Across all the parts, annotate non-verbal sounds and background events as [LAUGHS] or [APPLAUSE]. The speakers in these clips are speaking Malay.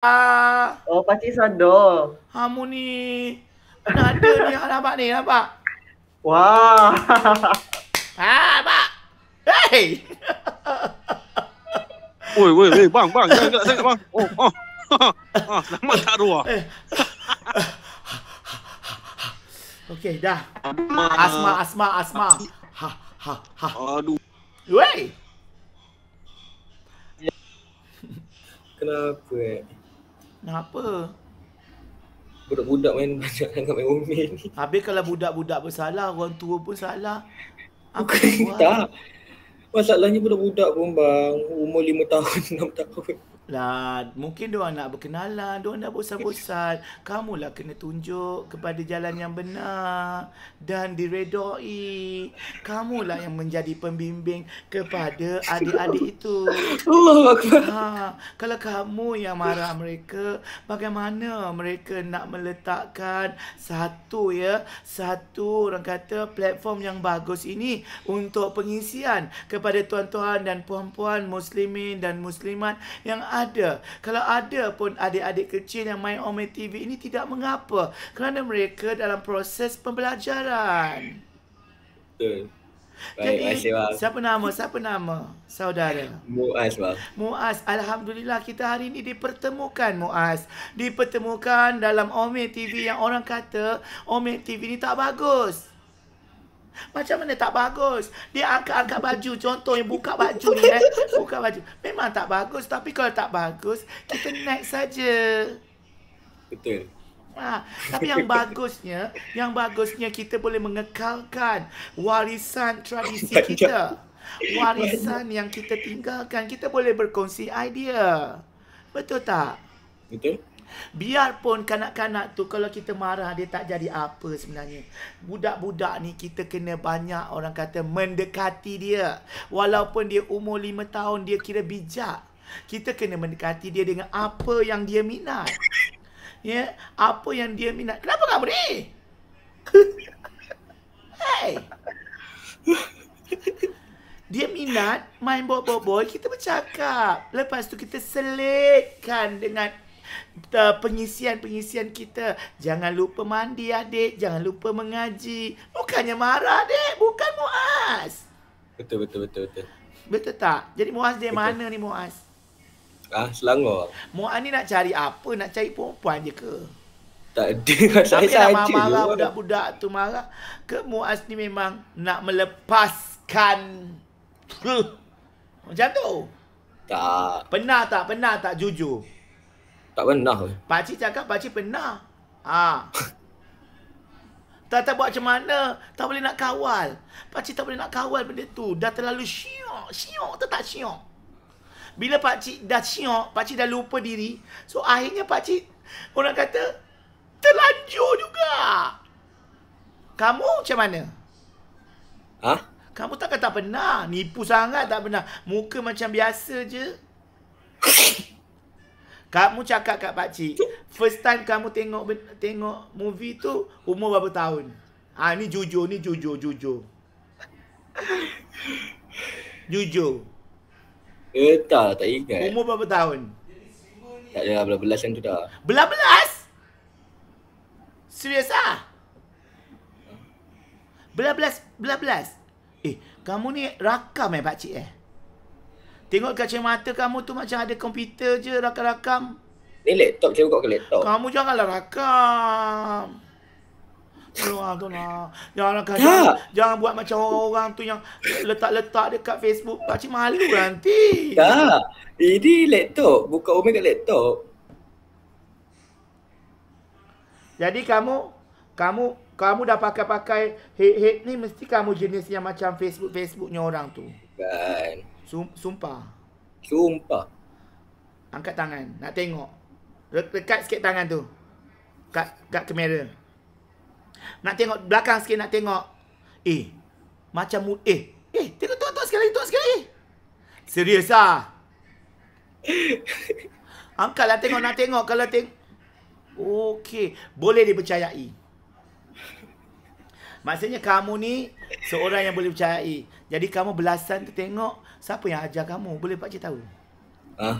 Oh, Pakcik Sado. Hamu ni. Nak ada ni. Ha, nampak ni, nampak. Wah. Ah pak, Hei. [LAUGHS] Oi, oi, oi, bang, bang. Jangan gelap sangat, bang. Oh, oh. Lama [LAUGHS] oh, tak ruah. Eh. [LAUGHS] Okey, dah. Asma, asma, asma. asma. Ha, ha, ha. Aduh. Wey! Kenapa eh? Nak apa? Budak-budak main banyak sangat main umi ni. [LAUGHS] Habis kalau budak-budak bersalah, salah, orang tua pun salah. Apa Bukan, tak. Masalahnya budak-budak pun bang, umur lima tahun, [LAUGHS] enam tahun lah mungkin dia nak berkenalan dia nak bosan-bosan lah kena tunjuk kepada jalan yang benar dan diredoi kamu lah yang menjadi pembimbing kepada adik-adik itu Allah Akbar ha, kalau kamu yang marah mereka bagaimana mereka nak meletakkan satu ya satu orang kata platform yang bagus ini untuk pengisian kepada tuan-tuan dan puan-puan muslimin dan muslimat yang ada. Kalau ada pun adik-adik kecil yang main Omel TV ini tidak mengapa. Kerana mereka dalam proses pembelajaran. Betul. Jadi, siapa nama? Siapa nama saudara? Muaz, bang. Muaz, Alhamdulillah kita hari ini dipertemukan, Muaz. Dipertemukan dalam Omel TV yang orang kata Omel TV ini tak bagus. Macam mana tak bagus? Dia angkat-angkat baju contoh yang buka baju ni eh. [LAUGHS] Buka baju. Memang tak bagus tapi kalau tak bagus kita next saja. Betul. Ha, tapi yang [LAUGHS] bagusnya, yang bagusnya kita boleh mengekalkan warisan tradisi kita. Warisan yang kita tinggalkan, kita boleh berkongsi idea. Betul tak? Betul. Biarpun kanak-kanak tu kalau kita marah dia tak jadi apa sebenarnya. Budak-budak ni kita kena banyak orang kata mendekati dia. Walaupun dia umur lima tahun dia kira bijak. Kita kena mendekati dia dengan apa yang dia minat. Ya, yeah? apa yang dia minat. Kenapa kamu ni? [LAUGHS] hey. Dia minat main bobo boy kita bercakap. Lepas tu kita selitkan dengan uh, pengisian-pengisian kita. Jangan lupa mandi adik, jangan lupa mengaji. Bukannya marah adik, bukan Muaz. Betul betul betul betul. Betul tak? Jadi Muaz dia betul. mana ni Muaz? Ah, Selangor. Muaz ni nak cari apa? Nak cari perempuan je ke? Tak ada. [LAUGHS] Tapi saya nak marah budak-budak tu marah. Ke Muaz ni memang nak melepaskan [LAUGHS] Macam tu? Tak. Pernah tak? Pernah tak jujur? tak pernah. Pakcik cakap pakcik pernah. Ha. [LAUGHS] tak tahu buat macam mana. Tak boleh nak kawal. Pakcik tak boleh nak kawal benda tu. Dah terlalu syok. Syok tu tak syok. Bila pakcik dah syok, pakcik dah lupa diri. So akhirnya pakcik, orang kata, terlanjur juga. Kamu macam mana? Ha? Kamu takkan tak pernah. Nipu sangat tak pernah. Muka macam biasa je. [COUGHS] Kamu cakap kat pak cik, first time kamu tengok tengok movie tu umur berapa tahun? Ha ni jujur, ni jujur, jujur. jujur. Eh tak, tak ingat. Umur berapa tahun? Tak ada lah, belas-belas yang tu dah. Belas-belas? Serius ah? Belas-belas, belas-belas. Eh, kamu ni rakam eh pak cik eh? Tengok kacamata kamu tu macam ada komputer je rakam-rakam. Ni laptop, saya buka ke laptop. Kamu janganlah rakam. Tolonglah, tolonglah. Janganlah kacau. Jangan, jangan buat macam orang-orang tu yang letak-letak dekat Facebook. Pakcik malu nanti. Tak. Ini laptop. Buka umi kat laptop. Jadi kamu, kamu kamu dah pakai-pakai head-head ni mesti kamu jenis yang macam Facebook-Facebooknya orang tu. Bukan. Sumpah. Sumpah. Angkat tangan. Nak tengok. Dekat sikit tangan tu. Kat, kat kamera. Nak tengok belakang sikit. Nak tengok. Eh. Macam mood. Eh. Eh. Tengok tu, tuan sekali. Tuan sekali. Serius lah. [LAUGHS] Angkatlah tengok. Nak tengok. Kalau tengok. Okey. Boleh dipercayai. Maksudnya kamu ni seorang yang boleh percayai. Jadi kamu belasan tu tengok siapa yang ajar kamu? Boleh Pak Cik tahu? Ha?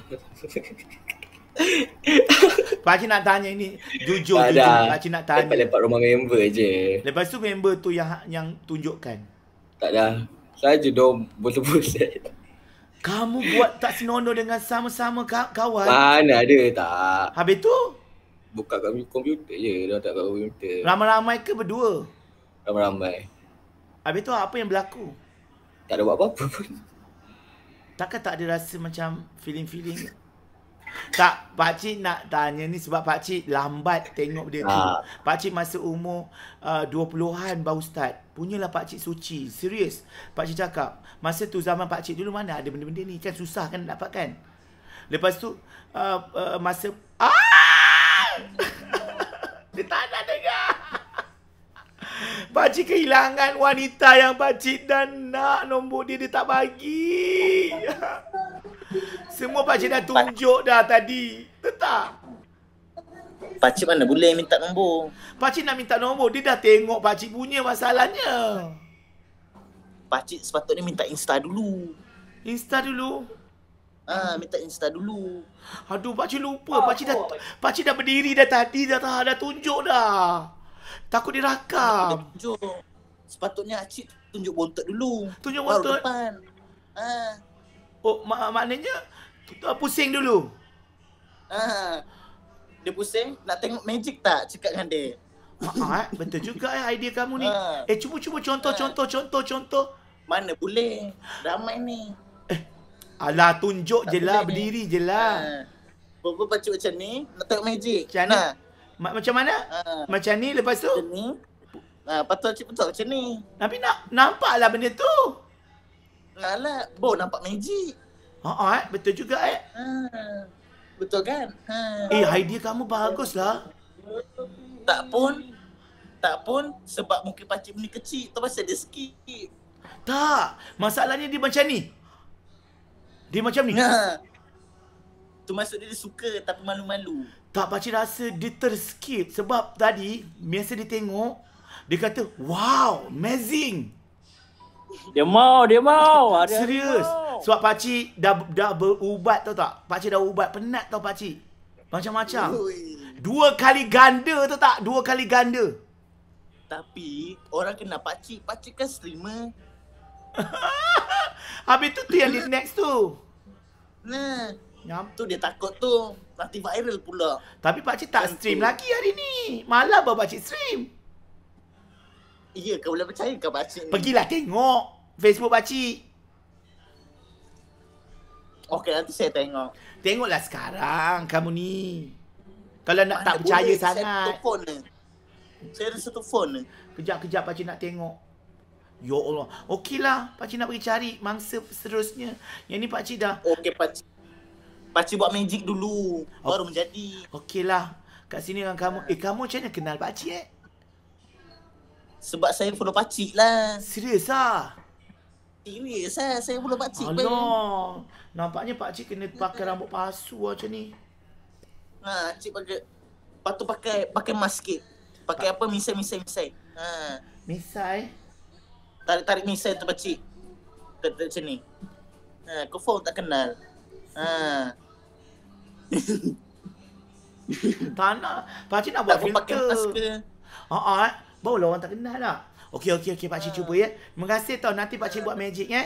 [LAUGHS] Pak Cik nak tanya ini jujur tak Pak Cik nak tanya. Lepas rumah member je. Lepas tu member tu yang yang tunjukkan. Tak dah. Saya je dom betul-betul. Kamu buat tak senonoh dengan sama-sama kawan. Mana ada tak. Habis tu buka kat komputer je, dah tak kat komputer. Ramai-ramai ke berdua? Ramai-ramai. Habis tu apa yang berlaku? Tak ada buat apa-apa pun. Takkan tak ada rasa macam feeling-feeling? tak, pakcik nak tanya ni sebab pakcik lambat tengok dia tu. Ah. Pakcik masa umur uh, dua puluhan an baru start. Punyalah pakcik suci. Serius. Pakcik cakap, masa tu zaman pakcik dulu mana ada benda-benda ni. Kan susah kan nak dapatkan. Lepas tu, uh, uh, masa... Ah! Pakcik kehilangan wanita yang pakcik dan nak nombor dia, dia tak bagi. [LAUGHS] Semua pakcik dah tunjuk dah tadi. Tetap. Pakcik mana boleh minta nombor? Pakcik nak minta nombor, dia dah tengok pakcik punya masalahnya. Pakcik sepatutnya minta Insta dulu. Insta dulu? Ah, minta Insta dulu. Aduh, pakcik lupa. Pakcik dah, pakcik dah berdiri dah tadi, dah, dah, dah tunjuk dah. Takut dirakam. Tunjuk. Sepatutnya Acik tunjuk bontot dulu. Tunjuk bontot. Baru depan. Ha. Oh, mak maknanya pusing dulu. Ha. Dia pusing, nak tengok magic tak cakap dengan dia? Mak, eh, betul juga eh idea kamu ni. Ha. Eh, cuba-cuba contoh, ha. contoh, contoh, contoh. Mana boleh? Ramai ni. Eh, alah tunjuk tak je lah, ni. berdiri je lah. Ha. Bapa pacu macam ni, nak tengok magic. Macam mana? Ha. Ma- macam mana? Uh, macam ni lepas tu? Macam ni. Ha, uh, patut cik betul macam ni. Tapi nak nampaklah benda tu. Alah, bo nampak magic. Ha uh, eh, betul juga eh. Uh, betul kan? Uh. Eh, idea kamu bagus lah. Tak pun tak pun sebab mungkin pacik ni kecil, tu pasal dia sikit. Tak. Masalahnya dia macam ni. Dia macam ni. Ha. Tu maksud dia, dia suka tapi malu-malu. Tak pakcik rasa dia terskip sebab tadi biasa dia tengok dia kata wow amazing. Dia mau, dia mau. Ada Serius. Sebab pakcik dah dah berubat tau tak? Pakcik dah ubat penat tau pakcik. Macam-macam. Dua kali ganda tu tak? Dua kali ganda. Tapi orang kena pakcik. Pakcik kan streamer. [LAUGHS] Habis tu tu yang di next tu. Nah, Nyam. Tu dia takut tu nanti viral pula. Tapi pak cik tak Dan stream lagi hari ni. Malah bawa pak cik stream. Iya, kau boleh percaya ke pak cik ni? Pergilah tengok Facebook pak cik. Okey, nanti saya tengok. Tengoklah sekarang kamu ni. Kalau nak Mana tak percaya boleh, sangat. Saya ada satu phone Saya ada satu phone ni. Kejap-kejap pak cik nak tengok. Ya Allah. Okeylah, pak cik nak pergi cari mangsa seterusnya. Yang ni pak cik dah Okey pak cik. Pakcik buat magic dulu oh. Baru menjadi Okeylah Kat sini dengan kamu Eh kamu macam mana kenal pakcik eh? Sebab saya follow pakcik lah Serius lah? Serius lah Saya follow pakcik Alah pun. Nampaknya pakcik kena pakai rambut palsu lah macam ni Ha, cik pakai Lepas tu pakai, pakai mask sikit Pakai apa? Misai, misai, misai Ha Misai? Tarik-tarik misai tu pakcik Macam ni Ha, kau phone tak kenal Ah. tak nak. Pakcik nak buat tak filter. Pakai mask ke? Ha ah. uh orang tak kenal lah. Okey okey okey pakcik uh. Ah. cuba ya. Terima kasih tau nanti pakcik buat magic ya.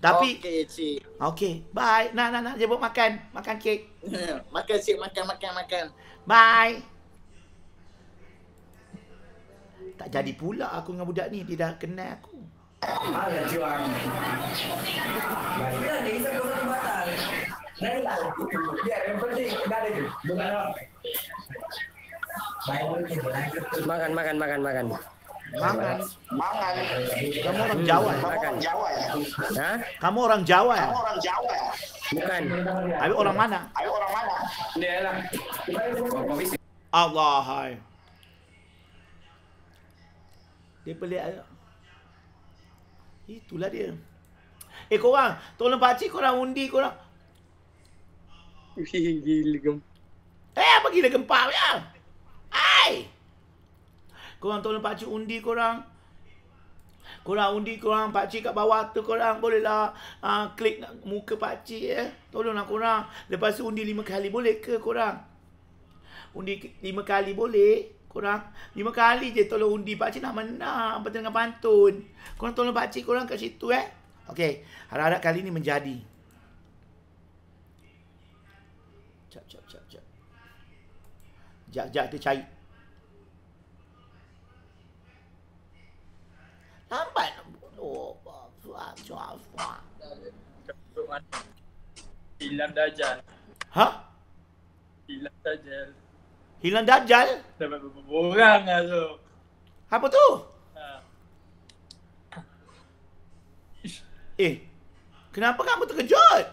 Tapi Okey cik. Okey. Bye. Nak nak nak jemput makan. Makan kek. [LAUGHS] makan cik makan makan makan. Bye. Tak jadi pula aku dengan budak ni dia dah kenal aku. ada Baik. tidak ada bisa satu batal dari lalu ya yang penting dari itu bukan makan makan makan makan Makan, makan. Kamu orang Jawa ya? Makan. Jawa ya? Hah? Kamu orang Jawa ya? Kamu orang Jawa ya? Bukan. Abi orang mana? Abi orang mana? Daerah. Allah hai. Dia beli Itulah dia. Eh korang, tolong pak cik korang undi korang. Gila gempak. Eh apa gila gempak ya? Hai. Korang tolong pak cik undi korang. Korang undi korang pak cik kat bawah tu korang bolehlah lah uh, klik muka pak cik eh. Tolonglah korang. Lepas tu undi lima kali boleh ke korang? Undi lima kali boleh. Korang lima kali je tolong undi pakcik nak menang Pertama dengan pantun Korang tolong pakcik korang kat situ eh Okay Harap-harap kali ni menjadi Cap, cap, cap, cap Jap, jap kita cari Lambat Hilang dajal Ha? Hilang dajal Hilang Dajjal? Sampai berapa orang lah tu Apa tu? Ha. Eh Kenapa kamu terkejut?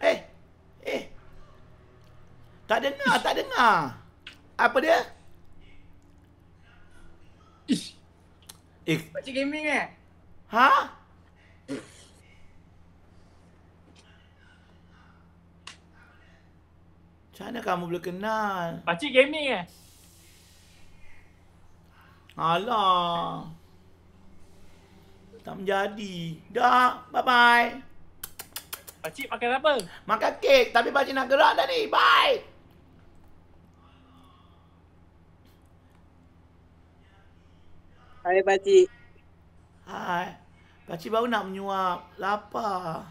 Eh Eh Tak dengar, tak dengar Apa dia? Ish. Eh Pakcik gaming eh? Ha? Macam mana kamu boleh kenal? Pakcik gaming eh? Alah. Tak menjadi. Dah. Bye-bye. Pakcik makan apa? Makan kek. Tapi pakcik nak gerak dah ni. Bye. Hai pakcik. Hai. Pakcik baru nak menyuap. Lapar.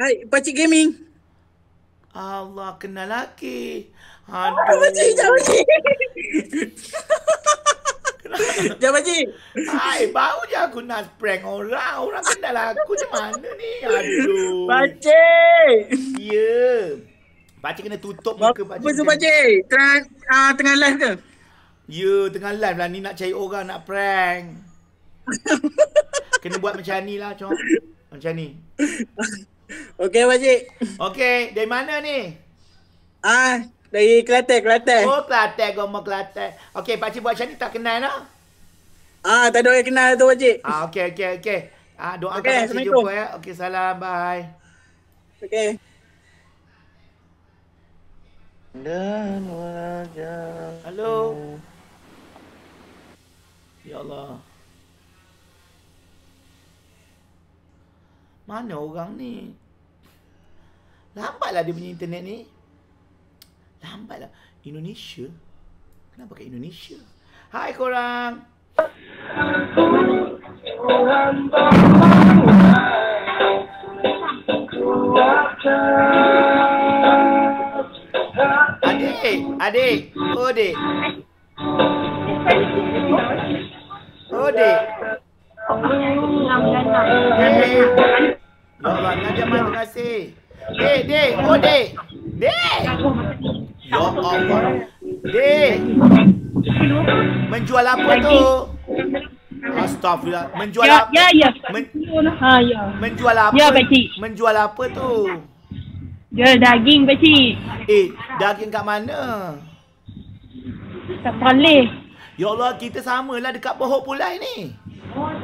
Hai pakcik gaming. Allah kenal laki. Aduh. Jangan cik, jangan cik. Jangan cik. Hai, baru je aku nak prank orang. Orang kenal aku macam mana ni? Aduh. Pakcik. Ya. Pakcik kena tutup muka pakcik. Apa tu pakcik? Tengah, uh, tengah live ke? Ya, tengah live lah. Ni nak cari orang nak prank. [LAUGHS] kena buat macam ni lah, Cong. Macam ni. Okey, Pak Cik. Okey, dari mana ni? Ah, dari Kelate, Kelate. Oh, Kelate, Gomo Kelate. Okey, Pak Cik buat macam ni tak kenal lah. Ah, tak ada orang kenal tu, Pak Cik. Ah, okey, okey, okey. Ah, doa okay, kita masih jumpa ya. Okey, salam, bye. Okey. Dan wajah. Halo. Ya Allah. Mana orang ni? Lambatlah dia punya internet ni. Lambatlah. Indonesia? Kenapa kat Indonesia? Hai korang! Adik! Adik! Oh, adik! Oh, adik! Oh, adik! Oh, adik! Allah, Nadia mahu terima kasih. Dek, dek, oh dek. Dek! Ya Allah. Dek! Menjual apa tu? Astaghfirullah. Menjual ya, apa? Ya, ya. Ha, ya. Menjual apa? Ya, Menjual apa tu? Ya, daging, Pakcik. Eh, daging kat mana? Tak boleh. Ya Allah, kita samalah dekat pohok pulai ni. Pohok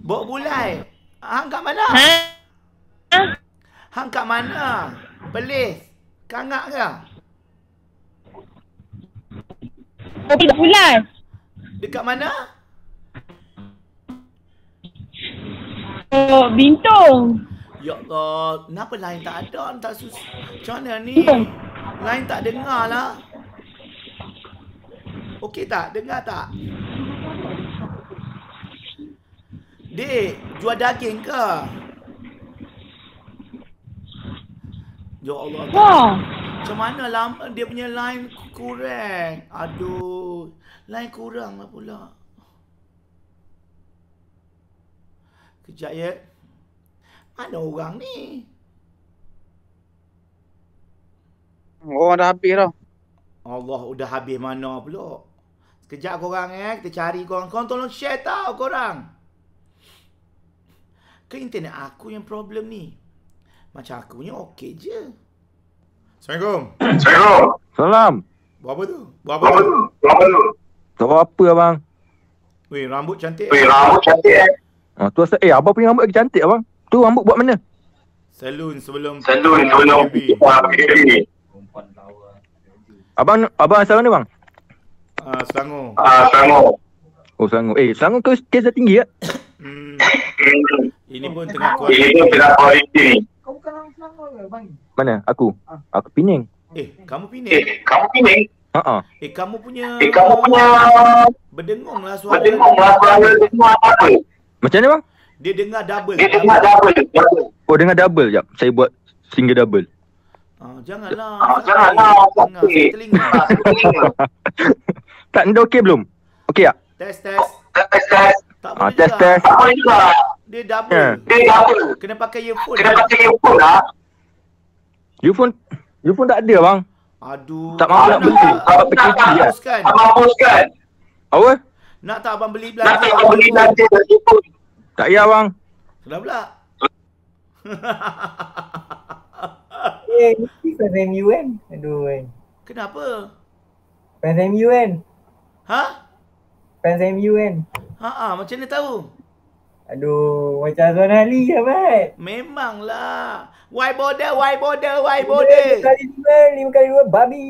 Pohok pulai? Hang kat mana? Ha? Hang kat mana? Pelis. Kangak ke? Kopi dah pulas. Dekat mana? Oh, bintang. Ya Allah, kenapa lain tak ada? Tak susah. Macam mana ni? Lain tak dengar lah. Okey tak? Dengar tak? Dek, jual daging ke? Ya Allah. Wah. Macam mana lama dia punya line kurang? Aduh. Line kurang lah pula. Kejap ya. Mana orang ni? Oh, dah habis dah. Allah udah habis mana pula? Sekejap korang eh. Kita cari korang. Korang tolong share tau korang. Ke internet aku yang problem ni? Macam aku punya okey je. Assalamualaikum. Assalamualaikum. Salam. Buat apa tu? Buat apa, tu? tu? Buat apa tu? Buat apa abang? Weh, rambut cantik. Weh, rambut cantik eh. Ha, tu asal, eh, abang punya rambut lagi cantik abang. Tu rambut buat mana? Salon sebelum Salon sebelum Abang abang asal mana bang? Ah uh, Selangor. Ah uh, Selangor. Oh Selangor. Eh Selangor ke kes dah tinggi ah? Ya? Hmm. hmm. Ini oh, pun tengah kuat. Ini pun tengah kuat. Kau bukan orang Selangor Bang? Mana? Aku? Ha. Aku Pening. Eh, kamu Pening? Eh, kamu Pening? Haa. Eh, kamu punya... Eh, kamu punya... Berdengung lah suara. Berdengung lah suara. Berdengung apa? Macam mana bang? Dia dengar double. Dia dengar double. double. Oh, dengar double sekejap. Saya buat single double. Janganlah. Ah, janganlah. Ah, janganlah. telinga Tengah, okay. Ah, [LAUGHS] tak, ni dah okey belum? Okey tak? Ah. Test, test. Test, test. Tak boleh ah, test, Tak boleh juga. Dia double. Yeah. Dia double. Kena pakai earphone. Kena pakai earphone lah. Earphone earphone tak ada bang. Aduh. Tak mahu nak beli. Abang nak kan? tak hapuskan. Abang hapuskan. Apa? Nak tak abang beli belanja. Nak tak abang beli belanja earphone. Tak payah bang. Sudah pula. [LAUGHS] Eh, ni pen MU kan? Aduh kan. Kenapa? Pen kan MU kan? Ha? Pen kan MU kan? Ha ah, macam mana tahu? Aduh, macam Azwan Ali je, Abad. Memanglah. Why bother, why bother, why bother? Lima kali dua, lima kali dua, babi.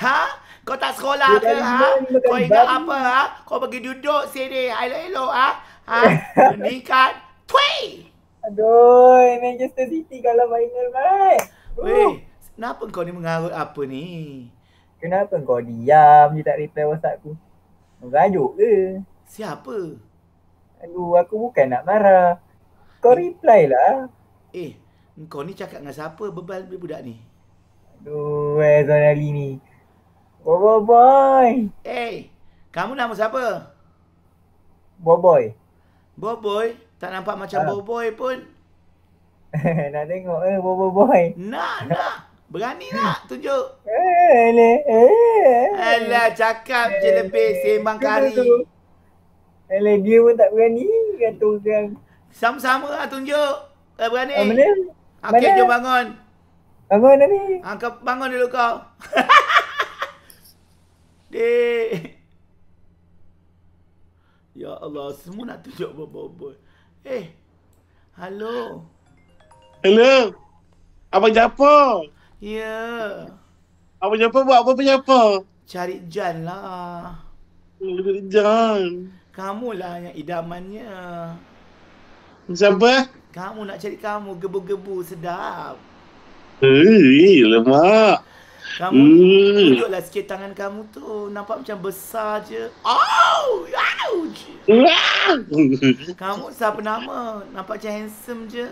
Ha? Kau tak sekolah ke, ha? Kau ingat apa, ha? Kau pergi duduk sini, elok-elok, ha? Ha? [LAUGHS] Meningkat. Tui! Aduh, Manchester City kalau final, Abad. Uh. Weh, kenapa kau ni mengarut apa ni? Kenapa kau diam je tak reply WhatsApp aku? Merajuk ke? Siapa? lu aku bukan nak marah. Kau eh. reply lah. Eh, kau ni cakap dengan siapa bebal budak ni? Aduh, eh Zona ni. Bobo boy. Eh, kamu nama siapa? Boboy. Boboy? Tak nampak macam ha. Ah. Boboy pun. [LAUGHS] nak tengok eh Bobo Nak, nak. Berani nak tunjuk. Eh, eh, eh. Alah, cakap je lebih sembang kari. Kalau dia pun tak berani, kata orang. Sama-sama lah tunjuk. Tak berani. Ah, mana? Ah, jom bangun. Bangun ni. Angka ah, bangun dulu kau. [LAUGHS] Dek. Ya Allah, semua nak tunjuk bobo-bobo. Eh. Hey. Hello. Hello. Abang Japo. Ya. Yeah. Abang Japo buat apa punya apa? Cari Jan lah. Hmm, cari Jan. Kamu lah yang idamannya. Siapa? Kamu nak cari kamu gebu-gebu sedap. Hei, lemak. Kamu mm. tunjuklah sikit tangan kamu tu. Nampak macam besar je. Oh, ouch. kamu siapa nama? Nampak macam handsome je.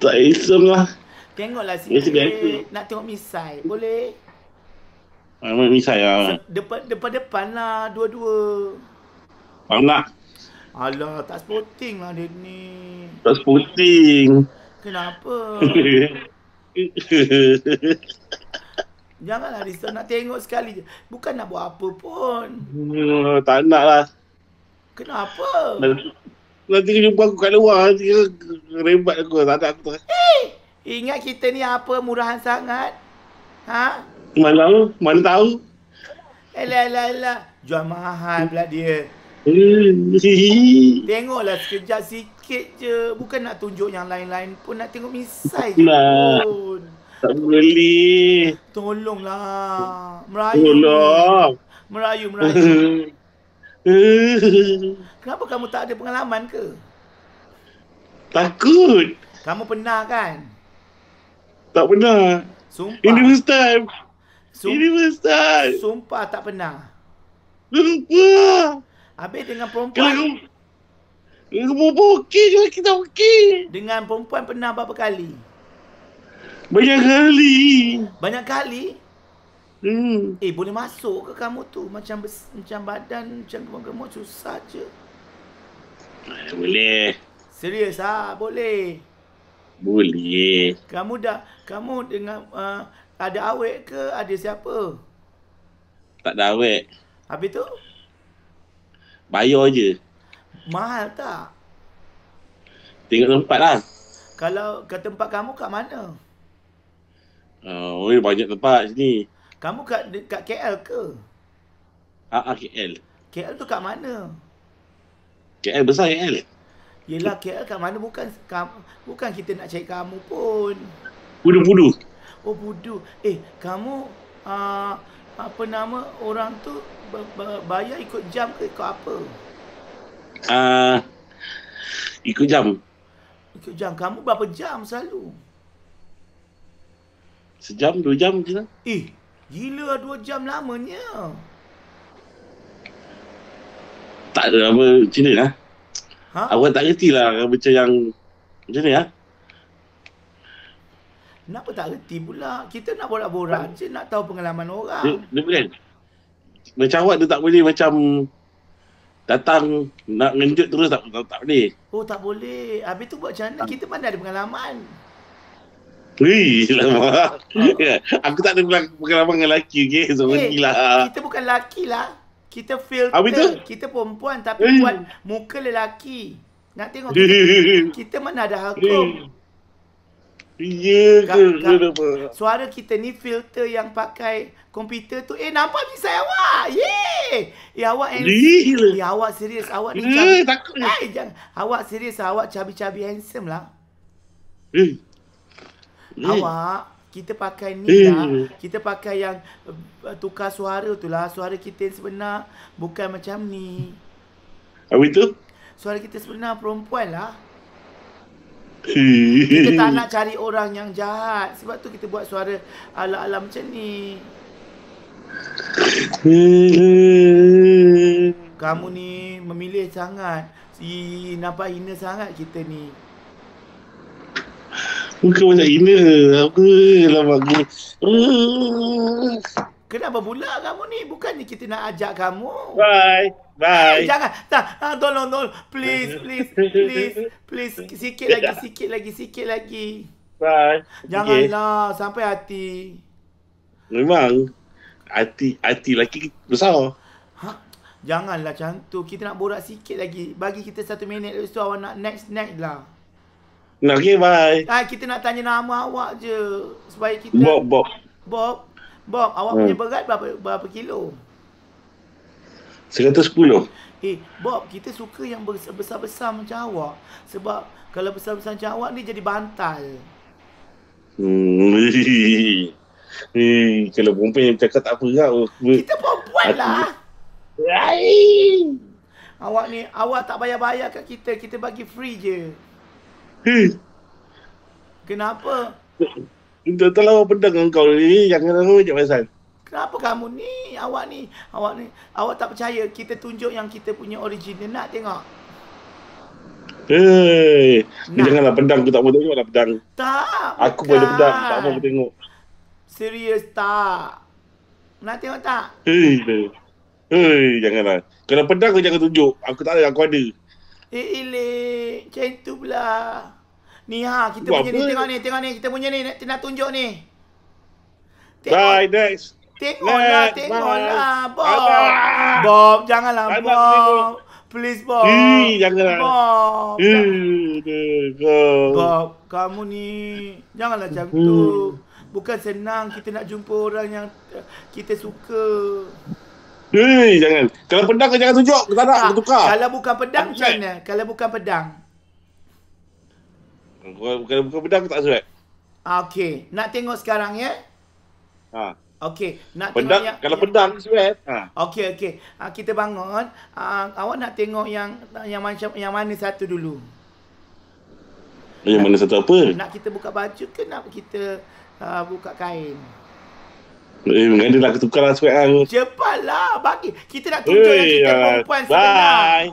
Tak handsome lah. Tengoklah sikit. Yes, nak tengok misai. Boleh? Ah, misai lah. Depan-depan lah dua-dua. Faham tak? Alah, tak sporting lah dia ni. Tak sporting. Kenapa? [LAUGHS] Janganlah Risto nak tengok sekali je. Bukan nak buat apa pun. Hmm, tak nak lah. Kenapa? Nanti, nanti jumpa aku kat luar. Nanti rembat aku. Tak ada aku. Eh, ingat kita ni apa murahan sangat? Ha? Mana tahu? Mana tahu? Elah, elah, elah. Jual mahal pula dia. Hmm. Tengoklah sekejap sikit je. Bukan nak tunjuk yang lain-lain pun. Nak tengok misai je pun. Tak boleh. Tolonglah. Merayu. Tolong. Merayu, merayu. [LAUGHS] Kenapa kamu tak ada pengalaman ke? Takut. Kamu pernah kan? Tak pernah. Sumpah. Ini first time. Ini first time. Sumpah tak pernah. Sumpah. Habis dengan perempuan. Dengan perempuan okey je lah, kita okey. Dengan perempuan pernah berapa kali? Banyak kali. Banyak kali? Hmm. Eh boleh masuk ke kamu tu? Macam bes- macam badan macam gemuk-gemuk susah je. Eh, boleh. Serius ah, boleh. Boleh. Kamu dah kamu dengan uh, ada awek ke ada siapa? Tak ada awek. Habis tu? Bayar je. Mahal tak? Tengok tempat lah. Kalau ke tempat kamu kat mana? Uh, oh, banyak tempat sini. Kamu kat kat KL ke? Ah, uh, ah, KL. KL tu kat mana? KL besar ya? KL. Yelah KL kat mana bukan kam, bukan kita nak cari kamu pun. Budu-budu. Oh budu. Eh, kamu uh, apa nama orang tu bayar ikut jam ke ikut apa? Ah uh, ikut jam. Ikut jam. Kamu berapa jam selalu? Sejam, dua jam je lah. Eh, gila lah dua jam lamanya. Tak ada apa macam ni lah. Ha? Awak tak kerti lah macam yang macam ni lah. Kenapa tak reti pula? Kita nak borak-borak je nak tahu pengalaman orang. Dia, bukan. Macam awak tu tak boleh macam datang nak ngejut terus tak, tak, tak boleh. Oh tak boleh. Habis tu buat macam mana? Kita mana ada pengalaman? Wih, lama. [LAUGHS] aku tak ada pengalaman dengan lelaki, okay? So, eh, lah. Kita bukan lelaki lah. Kita filter. Habis tu? Kita perempuan tapi buat eh. muka lelaki. Nak tengok [LAUGHS] kita, kita mana ada hakum. Eh. Ya ke? Suara kita ni filter yang pakai komputer tu. Eh, nampak bisa awak. Ye! Ya eh, awak MC. Ya eh, awak serius. Awak ni Eh, takut. Eh, jangan. Awak serius. Awak cabi-cabi handsome lah. Eh. eh. Awak. Kita pakai ni eh. lah. Kita pakai yang eh, tukar suara tu lah. Suara kita yang sebenar. Bukan macam ni. Apa itu? Suara kita sebenar perempuan lah. Kita tak nak [LAUGHS] cari orang yang jahat. Sebab tu kita buat suara ala-ala macam ni. [LAUGHS] Kamu ni memilih sangat. Si nampak hina sangat kita ni. Bukan banyak hina. Apa lah bagus. Kenapa pula kamu ni? Bukannya kita nak ajak kamu. Bye. Bye. Eh, jangan. Tak. Ah, tolong, tolong. Please, please, please. Please. [LAUGHS] Sikit lagi, sikit lagi, sikit lagi. Bye. Janganlah. Okay. Sampai hati. Memang. Hati, hati lelaki besar. Ha? Janganlah macam Kita nak borak sikit lagi. Bagi kita satu minit. Lepas tu awak nak next, night lah. Okay, bye. Ah, kita nak tanya nama awak je. Supaya kita... Bob, Bob. Bob. Bob, awak hmm. punya berat berapa berapa kilo? 110. Hey, eh, Bob, kita suka yang besar-besar macam awak. Sebab kalau besar-besar macam awak ni jadi bantal. Hmm. Hmm. [LAUGHS] kalau perempuan yang cakap tak apa lah. Kita perempuan lah. Hati... Awak ni, awak tak bayar-bayar kat kita. Kita bagi free je. Hmm. Kenapa? Dia terlalu pedang dengan kau ni. Jangan tahu macam pasal. Kenapa kamu ni? Awak ni. Awak ni. Awak tak percaya kita tunjuk yang kita punya origin Nak tengok? Hei. Nah. Janganlah pedang. Aku tak mau tengok lah pedang. Tak. Aku bukan. boleh pedang. Tak mau tengok. Serius tak? Nak tengok tak? Hei. Hei. Janganlah. Kalau pedang aku jangan tunjuk. Aku tak ada. Aku ada. Eh, ilik. Macam tu pula. Ni ha, kita Buat punya ni, tengok ni, tengok ni, kita punya ni, nak, nak tunjuk ni. Tengok. Bye, next. Tengoklah, tengoklah, Bob. Bye-bye. Bob, janganlah, Bye-bye. Bob. Please, Bob. Hmm, janganlah. Bob. Jangan. Bob, kamu ni, janganlah macam tu. Hmm. Bukan senang kita nak jumpa orang yang eh, kita suka. Hei, jangan. Kalau pedang jangan tunjuk. Kita nak bertukar. Kalau bukan pedang, macam mana? Kalau bukan pedang. Kalau buka bedah aku tak sweat. Ah, okey, nak tengok sekarang ya? Ha. Okey, nak pedang, tengok yang, kalau pedang sweat. Ha. Okey, okey. Ha, kita bangun. Ha, awak nak tengok yang yang macam yang mana satu dulu? Yang mana satu apa? Nak kita buka baju ke nak kita uh, buka kain? Eh, mengandalah dia lah aku tukarlah sweat lah. lah Cepatlah, bagi. Kita nak tunjuk hey, yang kita uh, perempuan sebenar. Bye.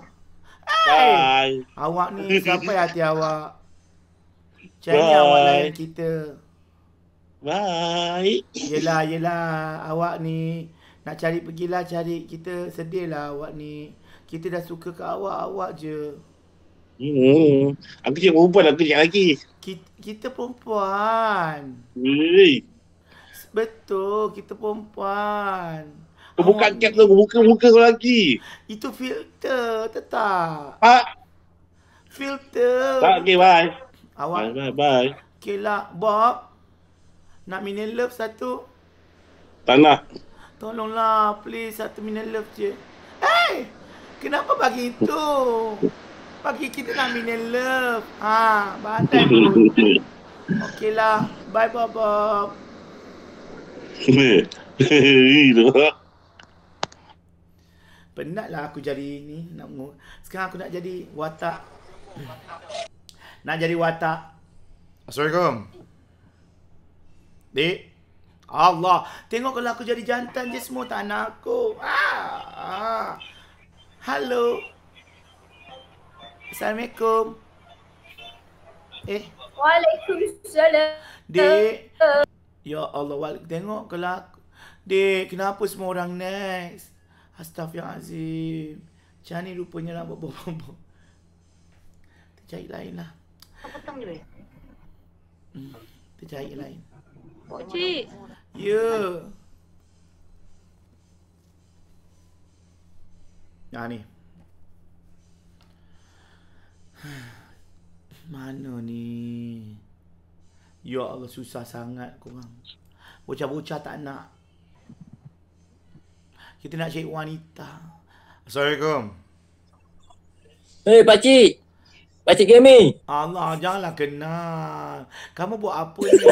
Hey. Bye. Awak ni, siapa hati awak? Cari Bye. awak kita. Bye. Yelah, [LAUGHS] yelah. Awak ni nak cari pergilah cari. Kita sedih lah awak ni. Kita dah suka ke awak, awak je. Hmm. Aku cakap perempuan, aku cakap lagi. Kita, kita perempuan. Hei. Betul, kita perempuan. Kau oh, buka cap tu, buka muka kau lagi. Itu filter, tetap. Ah. Filter. Tak, ah, okay, bye. Awak. Bye bye. bye. Okay lah, Bob. Nak minum love satu? Tak nak. Tolonglah, please. Satu minum love je. Hey! Kenapa bagi itu? Bagi kita nak minum love. Ha, batal. Okay lah. Bye, Bob, Bob. [LAUGHS] Penatlah aku jadi ni. Sekarang aku nak jadi watak. Nak jadi watak. Assalamualaikum. Dik. Allah. Tengok kalau aku jadi jantan je semua tak nak aku. Ah. Halo. Assalamualaikum. Eh. Waalaikumsalam. Dik. Ya Allah. Tengok kalau aku. Dik, kenapa semua orang next? Astaghfirullahaladzim. Macam ni rupanya nak buat bobo-bobo. Cari lain lah potong je hmm. Kita cari yang lain Pakcik Ya yeah. Yang ni Mana ni Ya Allah susah sangat korang Bocah-bocah tak nak Kita nak cari wanita Assalamualaikum Hei eh, pakcik Pakcik Gemi. Allah, janganlah kenal. Kamu buat apa ni?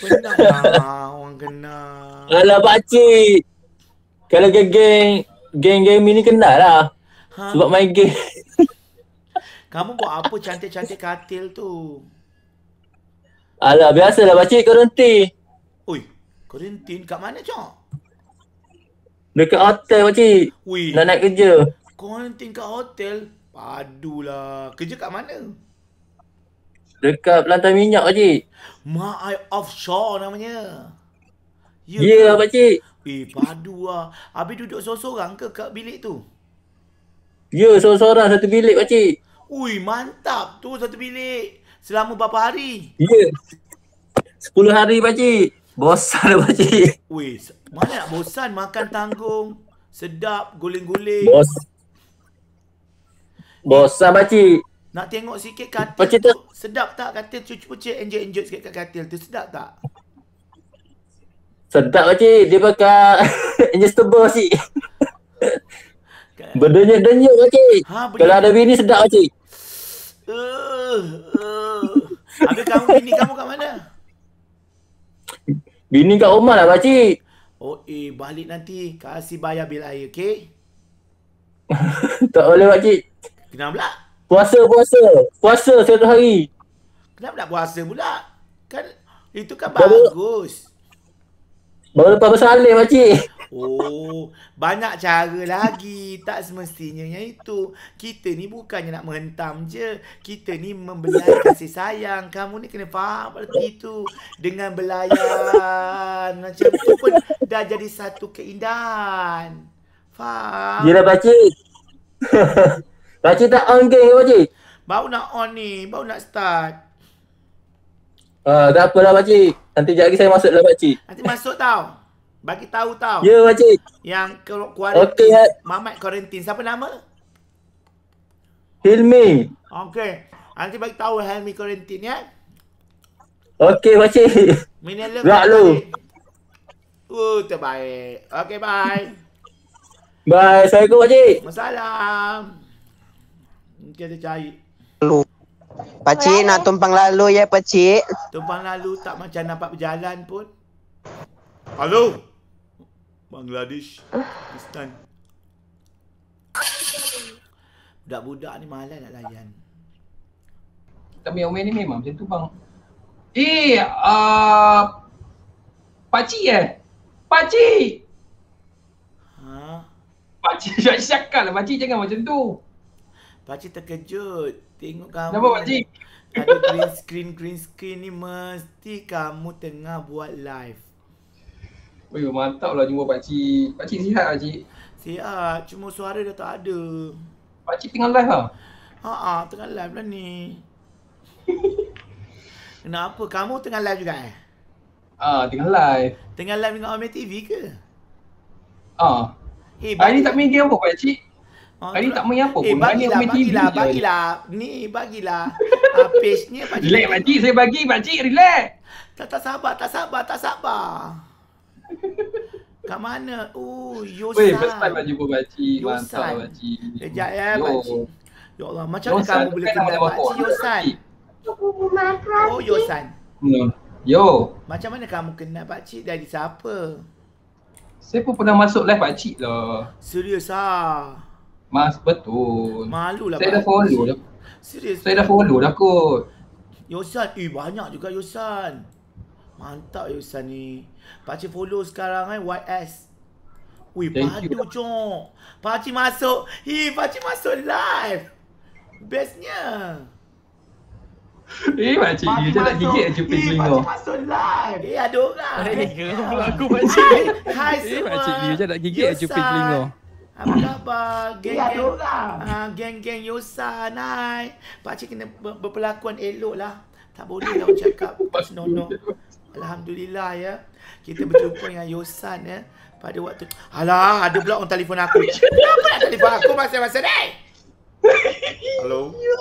Pernah orang kenal. Alah, pakcik. Kalau ke geng, geng Gemi ni kenal lah. Ha? Sebab main game. [LAUGHS] Kamu buat apa cantik-cantik katil tu? Alah, biasalah pakcik karantin. Ui, karantin kat mana, Cok? Dekat hotel, pakcik. Nak naik kerja. Karantin kat hotel? lah, Kerja kat mana? Dekat pelantai minyak, Pakcik. My offshore namanya. Ya, yeah, ya, yeah, Pakcik. Eh, padu lah. Habis duduk seorang-seorang ke kat bilik tu? Ya, yeah, seorang-seorang satu bilik, Pakcik. Ui, mantap tu satu bilik. Selama berapa hari? Ya. Yeah. sepuluh hari, Pakcik. Bosan, lah, Pakcik. Ui, mana nak bosan makan tanggung. Sedap, guling-guling. Bosan. Bosan pakcik. Nak tengok sikit katil pakcik tu, sedap tak katil cucu pecik enjut-enjut sikit kat katil tu sedap tak? Sedap pakcik. Dia pakai [LAUGHS] ingestible sih. Kan? Berdenyut-denyut pakcik. Ha, Kalau ada bini sedap pakcik. Eh, eh. Habis kamu bini kamu kat mana? Bini kat rumah lah pakcik. Oh eh, balik nanti. Kasih bayar bil air, okey? [LAUGHS] tak boleh pakcik. Kenapa pula? Puasa, puasa. Puasa satu hari. Kenapa nak puasa pula? Kan itu kan baru, bagus. Baru lepas bersalin makcik. Oh, banyak cara lagi. Tak semestinya yang itu. Kita ni bukannya nak menghentam je. Kita ni membelai kasih sayang. Kamu ni kena faham arti itu. Dengan belayan. Macam tu pun dah jadi satu keindahan. Faham? Yelah, Pakcik. [LAUGHS] Baca tak on game ke pakcik? Baru nak on ni, baru nak start Haa, uh, tak apalah pakcik Nanti sekejap lagi saya masuk lah pakcik Nanti masuk tau Bagi tahu tau Ya pakcik Yang kuarantin Okey ya. Mamat siapa nama? Hilmi Okey Nanti bagi tahu Hilmi kuarantin ya Okey pakcik Minelum Gak lu Uh, terbaik Okey bye Bye, Assalamualaikum pakcik Wassalam Mungkin ada cahit. Pakcik nak tumpang lalu ya pakcik. Tumpang lalu tak macam nampak berjalan pun. Halo? Bangladesh. Pakistan. Budak-budak ni malas nak layan. Tapi Omer ni memang macam tu bang. Eh, uh, pakcik eh? Pakcik! Ha? Pakcik, saya [LAUGHS] cakap lah. Pakcik jangan macam tu. Pakcik terkejut. Tengok kamu. Kenapa pakcik? Ada green screen, green screen ni mesti kamu tengah buat live. Weh, mantap lah jumpa pakcik. Pakcik sihat pakcik? Sihat. Cuma suara dah tak ada. Pakcik tengah live lah? Ha? Haa, tengah live lah ni. [LAUGHS] Kenapa? Kamu tengah live juga eh? Ah, tengah live. Tengah live dengan Omni TV ke? Ah. Eh, hey, ah, hari ni tak main game apa Pak Ali ha, tak lah. main apa pun. Eh, bagilah, bagilah, bagilah, bagilah. Ni, bagilah. Ha, uh, page ni, Pakcik. Relax, Pakcik. Saya bagi, Pakcik. Relax. Tak, tak sabar, tak sabar, tak sabar. Kat mana? Oh, Yosan. Weh, first time nak jumpa Pakcik. Mantap, Pakcik. Sekejap, ya, Pakcik. Ya Allah, macam mana kamu boleh kan kenal Pakcik Yosan? Oh, Yosan. Hmm. Yo. Macam mana kamu kenal Pakcik dari siapa? Saya pun pernah masuk live Pakcik lah. Serius ah. Mas betul. Malu lah. Saya dah follow dah. Serius. Saya dah follow dah kot. Yosan, eh banyak juga Yosan. Mantap Yosan ni. Pakcik follow sekarang eh YS. Wih, padu cok. Pakcik masuk. Hi, pakcik masuk live. Bestnya. Eh, pakcik. Pakcik masuk. Hi, pakcik masuk live. Eh, ada lah. orang. Aku pakcik. Hai, semua. Eh, pakcik. Dia macam nak gigit aja pergi telinga. Apa khabar? Geng-geng ya, lah. uh, geng-geng Yosa, Nai. Pakcik kena ber- berpelakuan elok lah. Tak boleh lah cakap. [LAUGHS] Pas nono. Alhamdulillah ya. Kita berjumpa dengan Yosan ya. Pada waktu... Alah, ada pula orang telefon aku. [LAUGHS] Kenapa nak telefon aku masa-masa ni? Hello? Ya.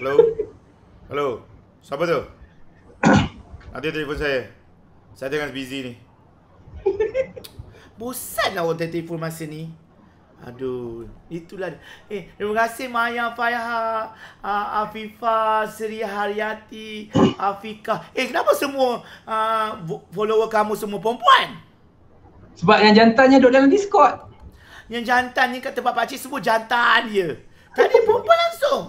Hello? Hello? Siapa tu? Ada telefon saya. Saya tengah busy ni. Bosan lah orang telefon masa ni Aduh Itulah Eh terima kasih Maya Fayha Afifa, Afifah Haryati [COUGHS] Afika Eh kenapa semua uh, Follower kamu semua perempuan Sebab yang jantannya duduk dalam Discord Yang jantan ni kat tempat pakcik semua jantan dia Tadi perempuan langsung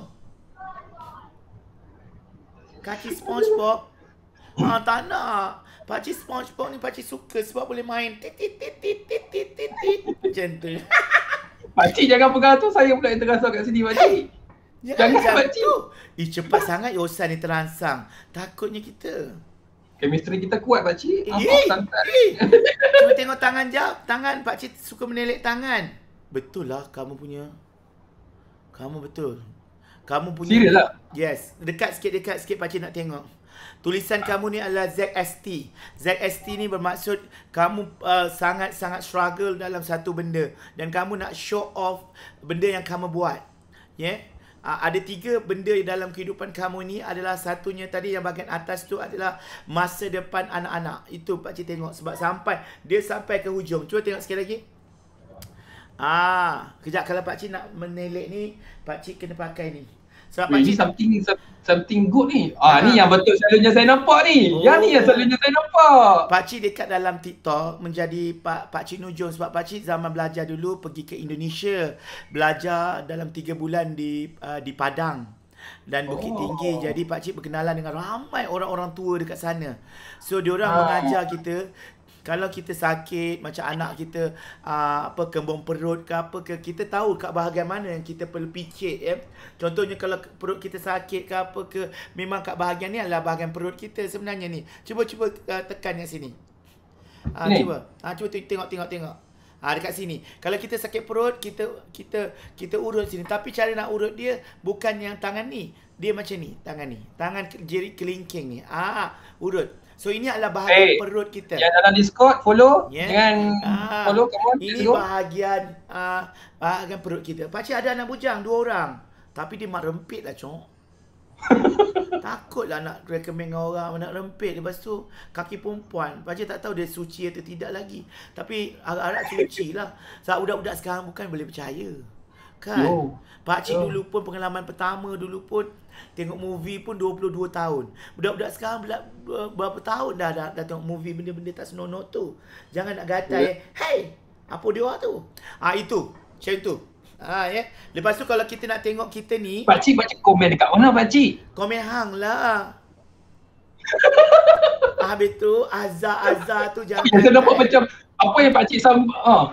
Kaki Spongebob Ah, tak nak. Pakcik Spongebob ni pakcik suka sebab boleh main titit-titit-titit-titit macam tu. [LAUGHS] Pakcik jangan pegang tu, saya pula yang terasa kat sini pakcik. Hey, ya, jangan jang, pakcik. Eh cepat sangat Yosan ni terangsang. Takutnya kita. Chemistry kita kuat pakcik. Eh, Apa eh, santai. Eh. Cuma tengok tangan jap. Tangan pakcik suka menelek tangan. Betul lah kamu punya. Kamu betul. Kamu punya. Serius lah? Yes. Dekat sikit-dekat sikit pakcik nak tengok. Tulisan ha. kamu ni adalah ZST. ZST ni bermaksud kamu uh, sangat-sangat uh, struggle dalam satu benda dan kamu nak show off benda yang kamu buat. Yeah? Uh, ada tiga benda dalam kehidupan kamu ni adalah satunya tadi yang bahagian atas tu adalah masa depan anak-anak. Itu Pak Cik tengok sebab sampai dia sampai ke hujung. Cuba tengok sekali lagi. Ah, kejap kalau Pak Cik nak menelek ni, Pak Cik kena pakai ni. Sebab Wait, ini something something good ni. Ah ha. ni ah. yang betul selalunya saya nampak ni. Oh. Yang ni yang oh. selalunya saya nampak. Pak cik dekat dalam TikTok menjadi Pak Pak cik Nujum sebab pak cik zaman belajar dulu pergi ke Indonesia, belajar dalam 3 bulan di uh, di Padang dan Bukit oh. Tinggi. Jadi pak cik berkenalan dengan ramai orang-orang tua dekat sana. So diorang ha. mengajar kita kalau kita sakit macam anak kita aa, ah, apa kembung perut ke apa ke kita tahu kat bahagian mana yang kita perlu picit ya contohnya kalau perut kita sakit ke apa ke memang kat bahagian ni adalah bahagian perut kita sebenarnya ni cuba cuba uh, tekan yang sini ha, cuba ha, cuba tengok tengok tengok ha, dekat sini kalau kita sakit perut kita kita kita urut sini tapi cara nak urut dia bukan yang tangan ni dia macam ni tangan ni tangan jari kelingking ni ah urut So ini adalah bahagian hey, perut kita. Yang dalam Discord follow yeah. dengan ah, follow kamu. Ini Discord. bahagian uh, bahagian perut kita. Pakcik ada anak bujang dua orang. Tapi dia mak rempit lah cok. [LAUGHS] Takutlah nak recommend dengan orang nak rempit lepas tu kaki perempuan. Pakcik tak tahu dia suci atau tidak lagi. Tapi agak-agak suci lah. Sebab budak-budak sekarang bukan boleh percaya. Kan? Pak Pakcik Yo. dulu pun pengalaman pertama dulu pun tengok movie pun 22 tahun. Budak-budak sekarang bila, eh, berapa tahun dah, dah dah tengok movie benda-benda tak senonoh tu. Jangan nak gatal yeah. eh. Hey, apa dia tu? Ah ha, itu. Macam tu. Ha, ah yeah. ya. Lepas tu kalau kita nak tengok kita ni Pak Pakcik, baca komen dekat mana pakcik? Komen hang lah. Ah betul. azar-azar tu jangan. Kita nampak macam apa yang pakcik sama. Ah. Ha.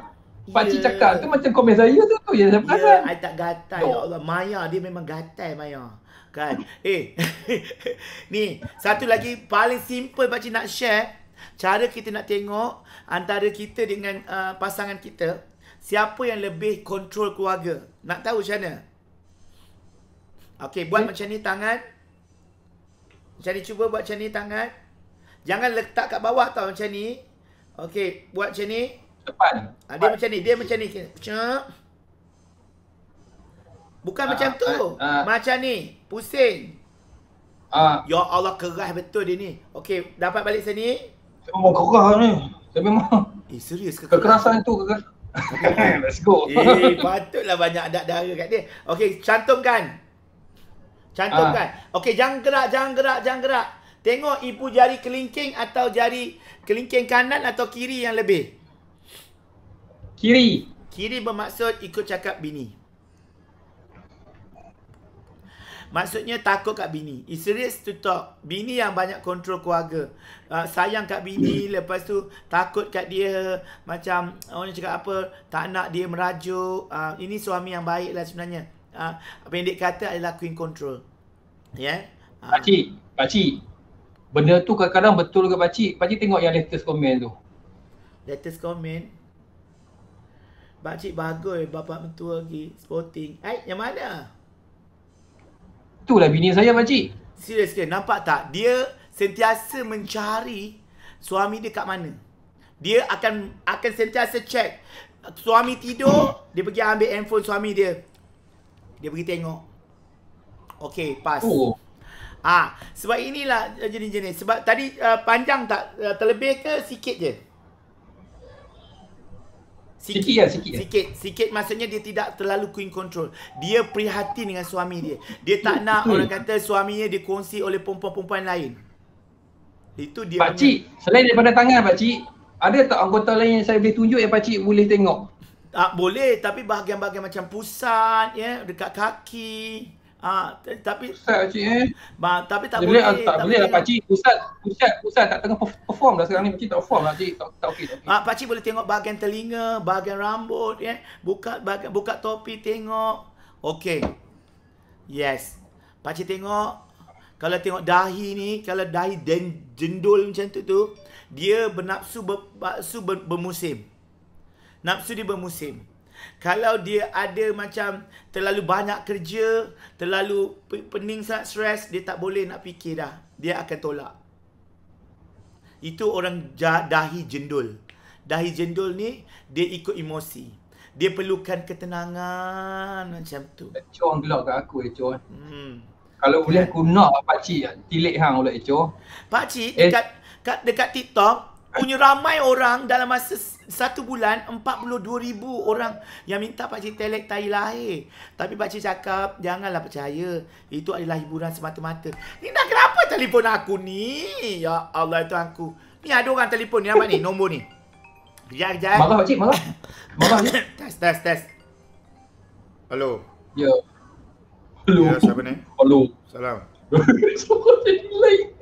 Pakcik yeah. cakap tu macam komen saya tu tu je saya ya, perasan. Yeah, I tak gatal. Ya Allah, Maya dia memang gatal Maya. Kan? [LAUGHS] eh. [LAUGHS] ni, satu lagi paling simple pakcik nak share cara kita nak tengok antara kita dengan uh, pasangan kita siapa yang lebih kontrol keluarga. Nak tahu macam mana? Okey, buat hmm? macam ni tangan. Macam ni cuba buat macam ni tangan. Jangan letak kat bawah tau macam ni. Okey, buat macam ni depan. Ha, ah, dia macam ni, dia macam ni. Cuk. Bukan ha, macam tu. Ha, Macam ni. Pusing. Ha. Ya Allah keras betul dia ni. Okey, dapat balik sini. Semua oh, keras ni. Saya memang. Eh, serius ke? Kekerasan tu ke? [LAUGHS] Let's go. Eh, patutlah banyak adat dara kat dia. Okey, cantumkan. Cantumkan. Ha. Okey, jangan gerak, jangan gerak, jangan gerak. Tengok ibu jari kelingking atau jari kelingking kanan atau kiri yang lebih. Kiri. Kiri bermaksud ikut cakap bini. Maksudnya takut kat bini. It's serious to talk. Bini yang banyak kontrol keluarga. Uh, sayang kat bini. Lepas tu takut kat dia. Macam orang cakap apa. Tak nak dia merajuk. Uh, ini suami yang baik lah sebenarnya. Uh, pendek kata adalah queen control. Ya? Yeah? Uh. Pakcik. Pakcik. Benda tu kadang-kadang betul ke pakcik? Pakcik tengok yang latest comment tu. Latest comment. Pakcik bagus bapak mentua lagi, sporting. Eh, yang mana? Itulah bini saya, pakcik. Serius ke? Nampak tak? Dia sentiasa mencari suami dia kat mana. Dia akan akan sentiasa check. Suami tidur, dia pergi ambil handphone suami dia. Dia pergi tengok. Okay, pas. Oh. Ah, sebab inilah jenis-jenis. Sebab tadi uh, panjang tak? Uh, terlebih ke sikit je? Sikit lah, sikit lah. Sikit. Sikit maksudnya dia tidak terlalu queen control. Dia prihatin dengan suami dia. Dia tak nak Betul. orang kata suaminya dikongsi oleh perempuan-perempuan lain. Itu dia. Pakcik, punya... selain daripada tangan pakcik, ada tak anggota lain yang saya boleh tunjuk yang pakcik boleh tengok? Tak boleh, tapi bahagian-bahagian macam pusat, ya, dekat kaki. Ah, tapi Ustaz pakcik eh. Ma, tapi tak boleh. Tak, tak boleh lah pakcik. Ustaz, Ustaz, Ustaz tak tengah perform dah sekarang ni. Pakcik tak perform lah. Cik. Tak, tak okey. Okay. Ah, pakcik boleh tengok bahagian telinga, bahagian rambut. Eh. Buka bahagian, buka topi, tengok. Okey. Yes. Pakcik tengok. Kalau tengok dahi ni, kalau dahi den, jendul macam tu tu, dia bernafsu ber, bermusim. Nafsu dia bermusim kalau dia ada macam terlalu banyak kerja, terlalu pening sangat stres, dia tak boleh nak fikir dah. Dia akan tolak. Itu orang dahi jendul. Dahi jendul ni, dia ikut emosi. Dia perlukan ketenangan macam tu. Eh, cuan gelap kat aku eh Hmm. Kalau boleh aku nak pakcik tilik hang oleh Cuan. Pakcik eh. dekat, dekat TikTok, punya ramai orang dalam masa satu bulan ribu orang yang minta Pakcik Telek tahi lahir. Tapi Pakcik cakap, janganlah percaya. Itu adalah hiburan semata-mata. Ni dah kenapa telefon aku ni? Ya Allah itu aku. Ni ada orang telefon ni nampak ni, nombor ni. Kejap, kejap. malah Pakcik, malah malah ni. [COUGHS] test, test, test. Hello. Ya. Hello. Ya, siapa ni? Hello. Salam. Suara [LAUGHS] dia lain.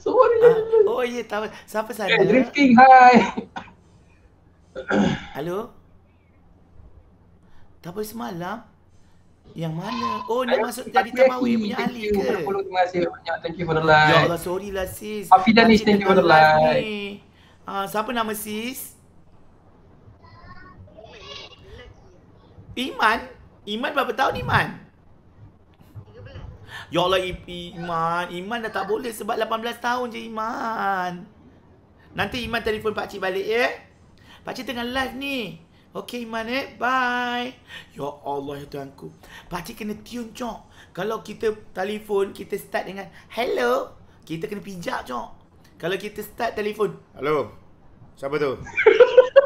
Sorry. Ah, what Oh, ya. Tahu. Siapa sana? Yeah, drifting, hi. [COUGHS] Hello? Tapi semalam? Yang mana? Oh, ni masuk dari Temawi punya Ali ke? Terima kasih banyak. Thank you for the live. Ya Allah, sorry lah, sis. Afidanis, thank you for the live. Uh, ah, siapa nama sis? Iman? Iman berapa tahun Iman? Ya Allah I, Iman Iman dah tak boleh Sebab 18 tahun je Iman Nanti Iman telefon Pak pakcik balik ya eh? Pakcik tengah live ni Okay Iman eh Bye Ya Allah ya Tuhan Pak Pakcik kena tune cok Kalau kita telefon Kita start dengan Hello Kita kena pijak cok Kalau kita start telefon Hello Siapa tu? [LAUGHS]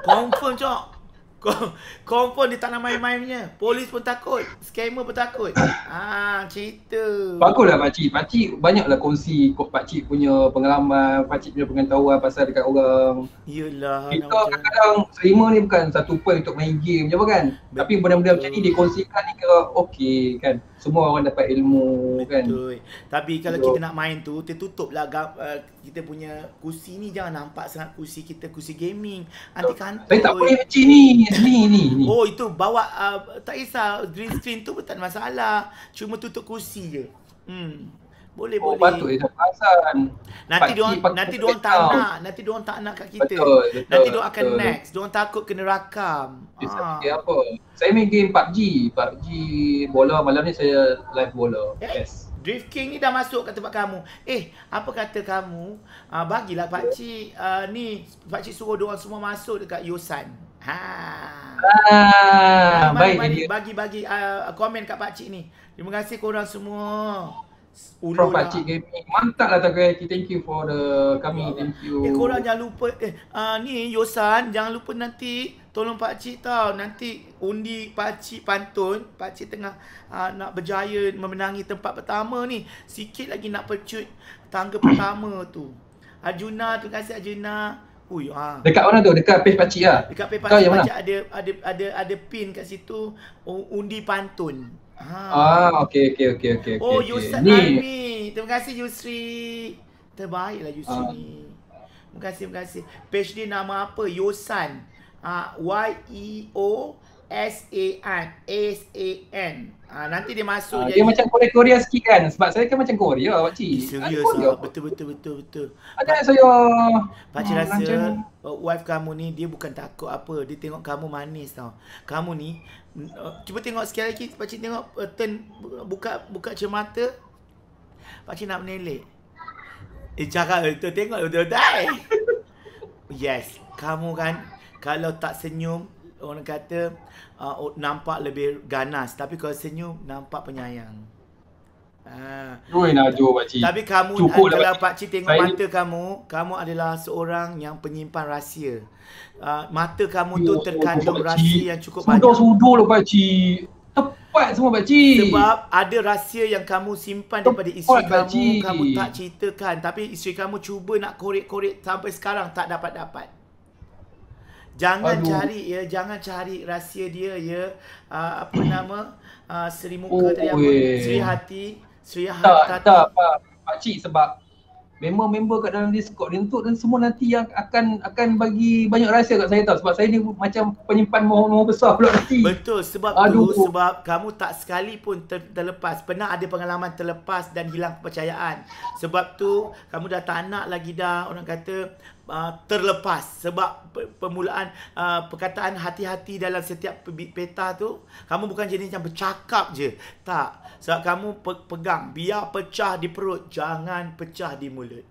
Confirm cok Confirm dia tak nak main-main punya. Polis pun takut. Scammer pun takut. ah, cerita. Baguslah pakcik. Pakcik banyaklah kongsi pakcik punya pengalaman, pakcik punya pengetahuan pasal dekat orang. Yelah. Kita kadang-kadang streamer ni bukan satu point untuk main game je apa kan. Betul. Tapi benda-benda macam ni dikongsikan ni ke okey kan semua orang dapat ilmu kan? Betul. kan. Tapi kalau so, kita nak main tu, kita tertutuplah uh, eh, kita punya kursi ni jangan nampak sangat kursi kita kursi gaming. Nanti kan. Eh tak boleh macam ni, ni, ni. Oh, itu bawa uh, tak kisah green screen tu pun tak ada masalah. Cuma tutup kursi je. Hmm. Boleh oh, boleh. Patut dia pasaran. Nanti dia orang nanti dia orang tak nak, nanti dia orang tak nak kat kita. Betul, betul, nanti dia akan next. Dia orang takut kena rakam. Ha. Okay, ah. apa? Saya main game PUBG, PUBG bola malam ni saya live bola. Eh? Yes. Drift King ni dah masuk kat tempat kamu. Eh, apa kata kamu? Ah uh, bagilah pak cik uh, ah, ni pak cik suruh dia semua masuk dekat Yosan. Ha. Ah, mari, baik bagi bagi uh, komen kat pak cik ni. Terima kasih korang semua. Ulu From Pakcik lah. Gaming. Mantap lah Takoyaki. Thank you for the kami. Yeah. Thank you. Eh korang jangan lupa. Eh uh, ni Yosan jangan lupa nanti tolong Pakcik tau. Nanti undi Pakcik Pantun. Pakcik tengah uh, nak berjaya memenangi tempat pertama ni. Sikit lagi nak pecut tangga pertama tu. Arjuna, tu kasih Arjuna. Ui, ha. Dekat mana tu? Dekat page pakcik lah. Dekat page pakcik, pakcik ada, ada, ada, ada pin kat situ. Undi pantun. Ah, ah okey okey okey okey. Oh, okay, Yusri. Okay. Terima kasih Yusri. Terbaiklah Yusri ah. ni. Terima kasih, terima kasih. Page ni nama apa? Yosan. Ah, Y E O S A N. S A N. Ah nanti dia masuk ah, jadi... dia macam Korea Korea sikit kan sebab saya kan macam Korea pak cik. Serius ah, oh, betul betul betul betul. Okey saya pak cik rasa langsung. Uh, wife kamu ni dia bukan takut apa dia tengok kamu manis tau. Kamu ni mm, uh, cuba tengok sekali lagi pak tengok uh, turn buka buka cermata. Pak cik nak menelek. Eh cakap eh, tu tengok betul-betul. [LAUGHS] Yes, kamu kan kalau tak senyum orang kata uh, oh, nampak lebih ganas tapi kalau senyum nampak penyayang. Ha. Uh, Najwa pakcik. Tapi kamu adalah Pak Cik tengok Saya... mata kamu, kamu adalah seorang yang penyimpan rahsia. Uh, mata kamu Yo, tu ya, terkandung rahsia yang cukup sudur, banyak. Sudah lah Cik. Tepat semua Pak Cik. Sebab ada rahsia yang kamu simpan daripada isteri pakcik. kamu. Kamu tak ceritakan. Tapi isteri kamu cuba nak korek-korek sampai sekarang tak dapat-dapat. Jangan Aduh. cari ya, jangan cari rahsia dia ya. Uh, apa hmm. nama? Uh, Sri muka oh, tadi apa? Ye. hati, Sri hati. Tak, hati. tak pak. Pak cik sebab member member kat dalam Discord dia tu dan semua nanti yang akan akan bagi banyak rahsia kat saya tau sebab saya ni macam penyimpan mohon-mohon besar pula nanti. Betul sebab tu sebab kamu tak sekali pun ter, terlepas. Pernah ada pengalaman terlepas dan hilang kepercayaan. Sebab tu kamu dah tak nak lagi dah orang kata uh, terlepas sebab permulaan uh, perkataan hati-hati dalam setiap peta tu kamu bukan jenis yang bercakap je tak sebab kamu pe- pegang biar pecah di perut jangan pecah di mulut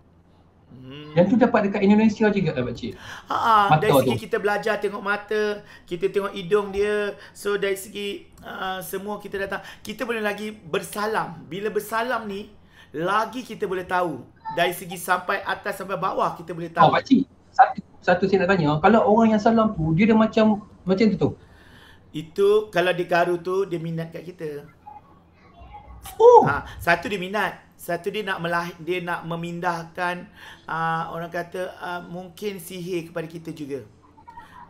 Hmm. Dan tu dapat dekat Indonesia juga lah pakcik. Haa, dari segi tu. kita belajar tengok mata, kita tengok hidung dia. So dari segi uh, semua kita datang, kita boleh lagi bersalam. Bila bersalam ni, lagi kita boleh tahu dari segi sampai atas sampai bawah kita boleh ah, tahu. Oh, pakcik. Satu, satu saya nak tanya. Kalau orang yang salah lampu dia dah macam macam tu tu? Itu kalau dia garu tu, dia minat kat kita. Oh. Ha, satu dia minat. Satu dia nak melah dia nak memindahkan uh, orang kata uh, mungkin sihir kepada kita juga.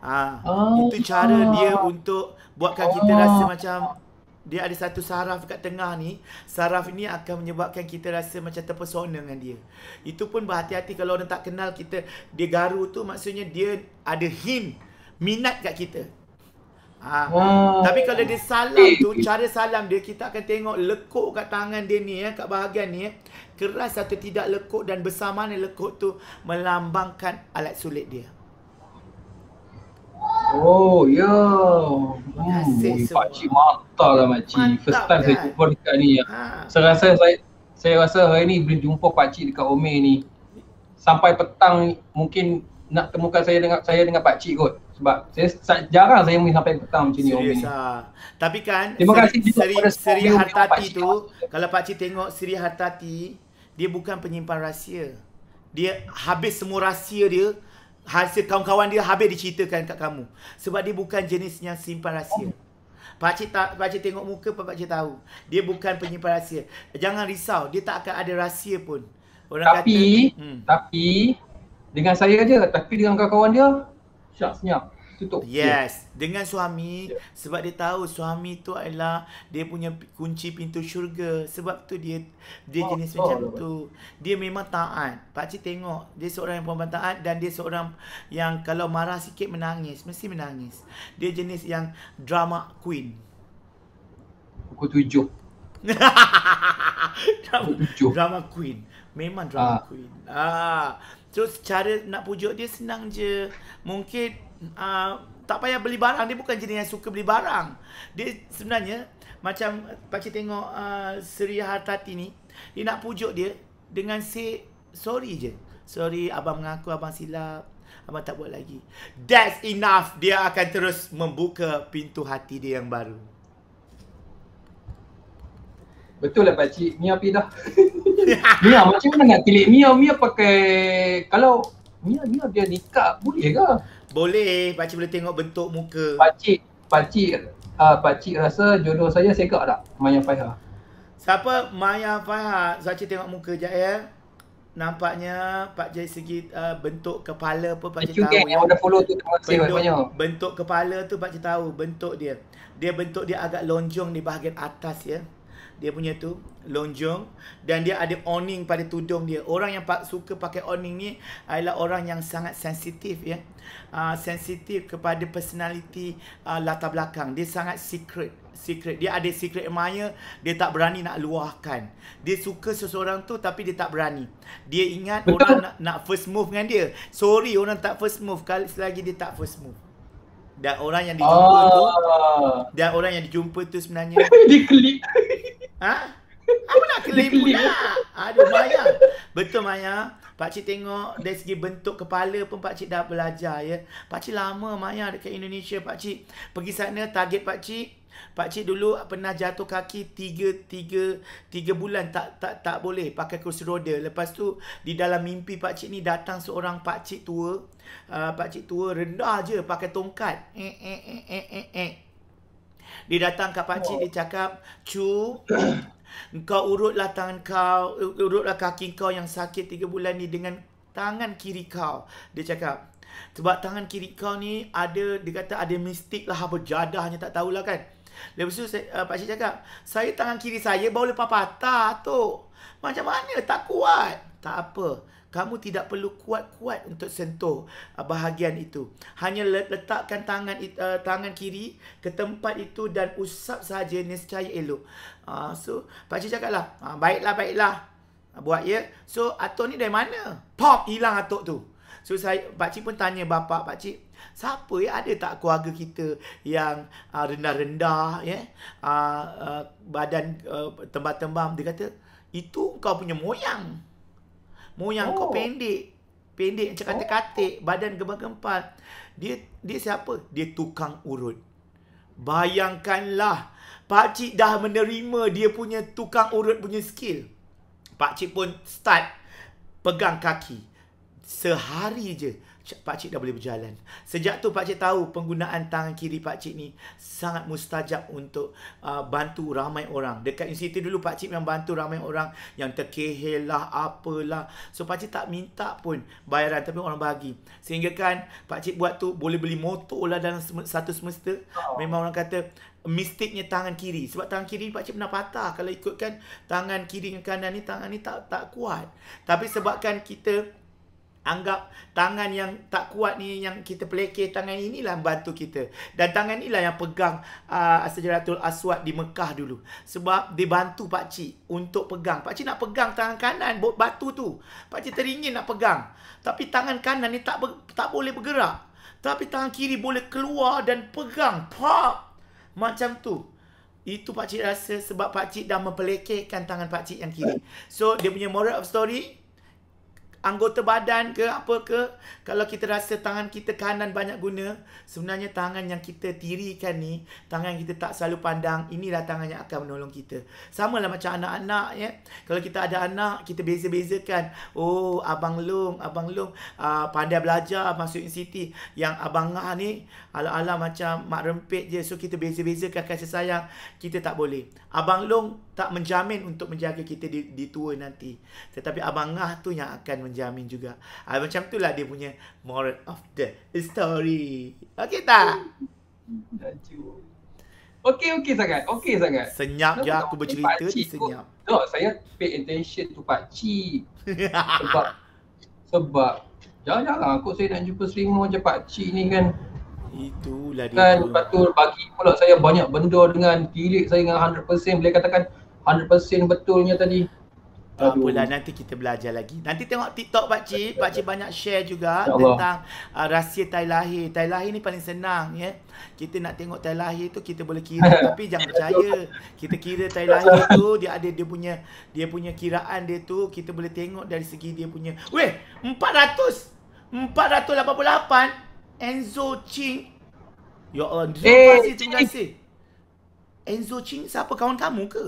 Ha, oh, itu cara dia untuk buatkan kita oh. rasa macam dia ada satu saraf kat tengah ni saraf ini akan menyebabkan kita rasa macam terpesona dengan dia itu pun berhati-hati kalau orang tak kenal kita dia garu tu maksudnya dia ada hint minat kat kita ha. wow. tapi kalau dia salam tu cara salam dia kita akan tengok lekuk kat tangan dia ni ya kat bahagian ni ya keras atau tidak lekuk dan besar mana lekuk tu melambangkan alat sulit dia Oh, ya. Hmm, pakcik mata lah makcik. Mantap, First time kan? saya jumpa dekat ni. Ha. Saya rasa saya, saya rasa hari ni boleh jumpa pakcik dekat Ome ni. Sampai petang mungkin nak temukan saya dengan saya dengan pakcik kot. Sebab saya jarang saya mungkin sampai petang macam ni Ome ni. Ha. Tapi kan Terima seri, kasih juga seri, seri Hartati tu, kalau pakcik tengok Seri Hartati, dia bukan penyimpan rahsia. Dia habis semua rahsia dia, hasil kawan-kawan dia habis diceritakan kat kamu. Sebab dia bukan jenis yang simpan rahsia. Pakcik, ta- pakcik tengok muka pun pakcik tahu. Dia bukan penyimpan rahsia. Jangan risau. Dia tak akan ada rahsia pun. Orang tapi, kata, tapi, hmm. tapi dengan saya je. Tapi dengan kawan-kawan dia, syak senyap tutup. Yes, yeah. dengan suami yeah. sebab dia tahu suami tu adalah dia punya kunci pintu syurga. Sebab tu dia dia oh, jenis oh, macam oh, tu. Dia memang taat. Pak cik tengok, dia seorang yang perempuan taat dan dia seorang yang kalau marah sikit menangis, mesti menangis. Dia jenis yang drama queen. Pukul tujuh. [LAUGHS] drama, Pukul tujuh. drama queen. Memang drama ah. queen. Ah. Terus cara nak pujuk dia senang je. Mungkin Ah, tak payah beli barang dia bukan jenis yang suka beli barang dia sebenarnya macam pakcik tengok uh, Seri Hartati ni dia nak pujuk dia dengan say sorry je sorry abang mengaku abang silap abang tak buat lagi that's enough dia akan terus membuka pintu hati dia yang baru Betul lah pakcik, Mia pergi dah. [LAUGHS] Mia macam mana nak tilik Mia? Mia pakai kalau Mia Mia dia nikah boleh ke? Boleh, pakcik boleh tengok bentuk muka. Pakcik, pakcik, uh, pakcik rasa jodoh saya sekak tak? Maya Faiha. Siapa Maya Faiha? Pakcik tengok muka je ya. Nampaknya Pak Jai segi uh, bentuk kepala pun Pak Jai tahu. yang ada ya. follow tu terima kasih banyak. Bentuk kepala tu Pak Jai tahu bentuk dia. Dia bentuk dia agak lonjong di bahagian atas ya dia punya tu lonjong dan dia ada awning pada tudung dia. Orang yang suka pakai awning ni adalah orang yang sangat sensitif ya. Uh, sensitif kepada personaliti uh, ah, latar belakang. Dia sangat secret, secret. Dia ada secret admirer, dia tak berani nak luahkan. Dia suka seseorang tu tapi dia tak berani. Dia ingat Betul. orang nak, nak first move dengan dia. Sorry orang tak first move kali selagi dia tak first move. Dan orang yang dijumpa oh. tu ah. Dan orang yang dijumpa tu sebenarnya [LAUGHS] Dia klik Ha? Apa nak kelip pula? Aduh Maya. Betul Maya. Pak cik tengok dari segi bentuk kepala pun pak cik dah belajar ya. Pak cik lama Maya dekat Indonesia pak cik. Pergi sana target pak cik. Pak cik dulu pernah jatuh kaki 3 3 3 bulan tak tak tak boleh pakai kursi roda. Lepas tu di dalam mimpi pak cik ni datang seorang pak cik tua. Uh, pak cik tua rendah aje pakai tongkat. Eh eh eh eh eh. eh. Dia datang kat pakcik, oh. dia cakap, Cu, kau urutlah tangan kau, urutlah kaki kau yang sakit 3 bulan ni dengan tangan kiri kau. Dia cakap, sebab tangan kiri kau ni ada, dia kata ada mistik lah apa jadahnya tak tahulah kan. Lepas tu saya, uh, pakcik cakap, saya tangan kiri saya baru lepas patah tu. Macam mana tak kuat. Tak apa. Kamu tidak perlu kuat-kuat untuk sentuh uh, bahagian itu. Hanya letakkan tangan uh, tangan kiri ke tempat itu dan usap sahaja nescaya elok. Uh, so, pakcik cakap lah, uh, baiklah, baiklah. Uh, buat ya. So, atuk ni dari mana? Pop, hilang atuk tu. So, saya, pakcik pun tanya bapak, pakcik, siapa ya ada tak keluarga kita yang uh, rendah-rendah, ya? Yeah? Uh, uh, badan uh, tembam-tembam. Dia kata, itu kau punya moyang. Moyang oh. kau pendek. Pendek macam katik-katik. Oh. Badan gempal-gempal. Dia dia siapa? Dia tukang urut. Bayangkanlah. Pakcik dah menerima dia punya tukang urut punya skill. Pakcik pun start pegang kaki. Sehari je pakcik dah boleh berjalan. Sejak tu Pak pakcik tahu penggunaan tangan kiri Pak pakcik ni sangat mustajab untuk uh, bantu ramai orang. Dekat universiti dulu Pak pakcik memang bantu ramai orang yang terkehel lah, apalah. So pakcik tak minta pun bayaran tapi orang bagi. Sehingga kan Pak pakcik buat tu boleh beli motor lah dalam satu semester. Oh. Memang orang kata mistiknya tangan kiri. Sebab tangan kiri Pak pakcik pernah patah. Kalau ikutkan tangan kiri dengan kanan ni, tangan ni tak tak kuat. Tapi sebabkan kita Anggap tangan yang tak kuat ni yang kita pelekeh tangan inilah bantu kita. Dan tangan inilah yang pegang uh, ah, Sajaratul Aswad di Mekah dulu. Sebab dibantu pak cik untuk pegang. Pak cik nak pegang tangan kanan batu tu. Pak cik teringin nak pegang. Tapi tangan kanan ni tak ber, tak boleh bergerak. Tapi tangan kiri boleh keluar dan pegang. Pak. Macam tu. Itu pak cik rasa sebab pak cik dah mempelekehkan tangan pak cik yang kiri. So dia punya moral of story anggota badan ke apa ke kalau kita rasa tangan kita kanan banyak guna sebenarnya tangan yang kita tirikan ni tangan yang kita tak selalu pandang inilah tangan yang akan menolong kita sama lah macam anak-anak ya kalau kita ada anak kita beza-bezakan oh abang long abang long uh, pandai belajar masuk universiti yang abang ngah ni ala-ala macam mak rempit je so kita beza-bezakan kasih sayang kita tak boleh abang long tak menjamin untuk menjaga kita di, di tua nanti. Tetapi Abang Ngah tu yang akan menjamin juga. Ah, macam itulah dia punya moral of the story. Okey tak? Okey, okey sangat. Okey sangat. Senyap je aku bercerita ni senyap. No, saya pay attention tu Pak Cik sebab, [LAUGHS] sebab jangan-jangan aku lah saya nak jumpa selimut Pak Cik ni kan. Itulah dia. Kan, lepas bagi pula saya banyak benda dengan kirik saya dengan 100% boleh katakan 100% betulnya tadi. Tak apalah, nanti kita belajar lagi. Nanti tengok TikTok Pak Cik. Pak Cik banyak share juga tentang uh, rahsia tai lahir. Tai lahir ni paling senang ya. Yeah? Kita nak tengok tai lahir tu kita boleh kira [LAUGHS] tapi jangan percaya. Kita kira tai lahir tu dia ada dia punya dia punya kiraan dia tu kita boleh tengok dari segi dia punya. Weh, 400 488 Enzo Ching. Ya Allah, eh, terima kasih, terima kasih. Enzo Ching siapa kawan kamu ke?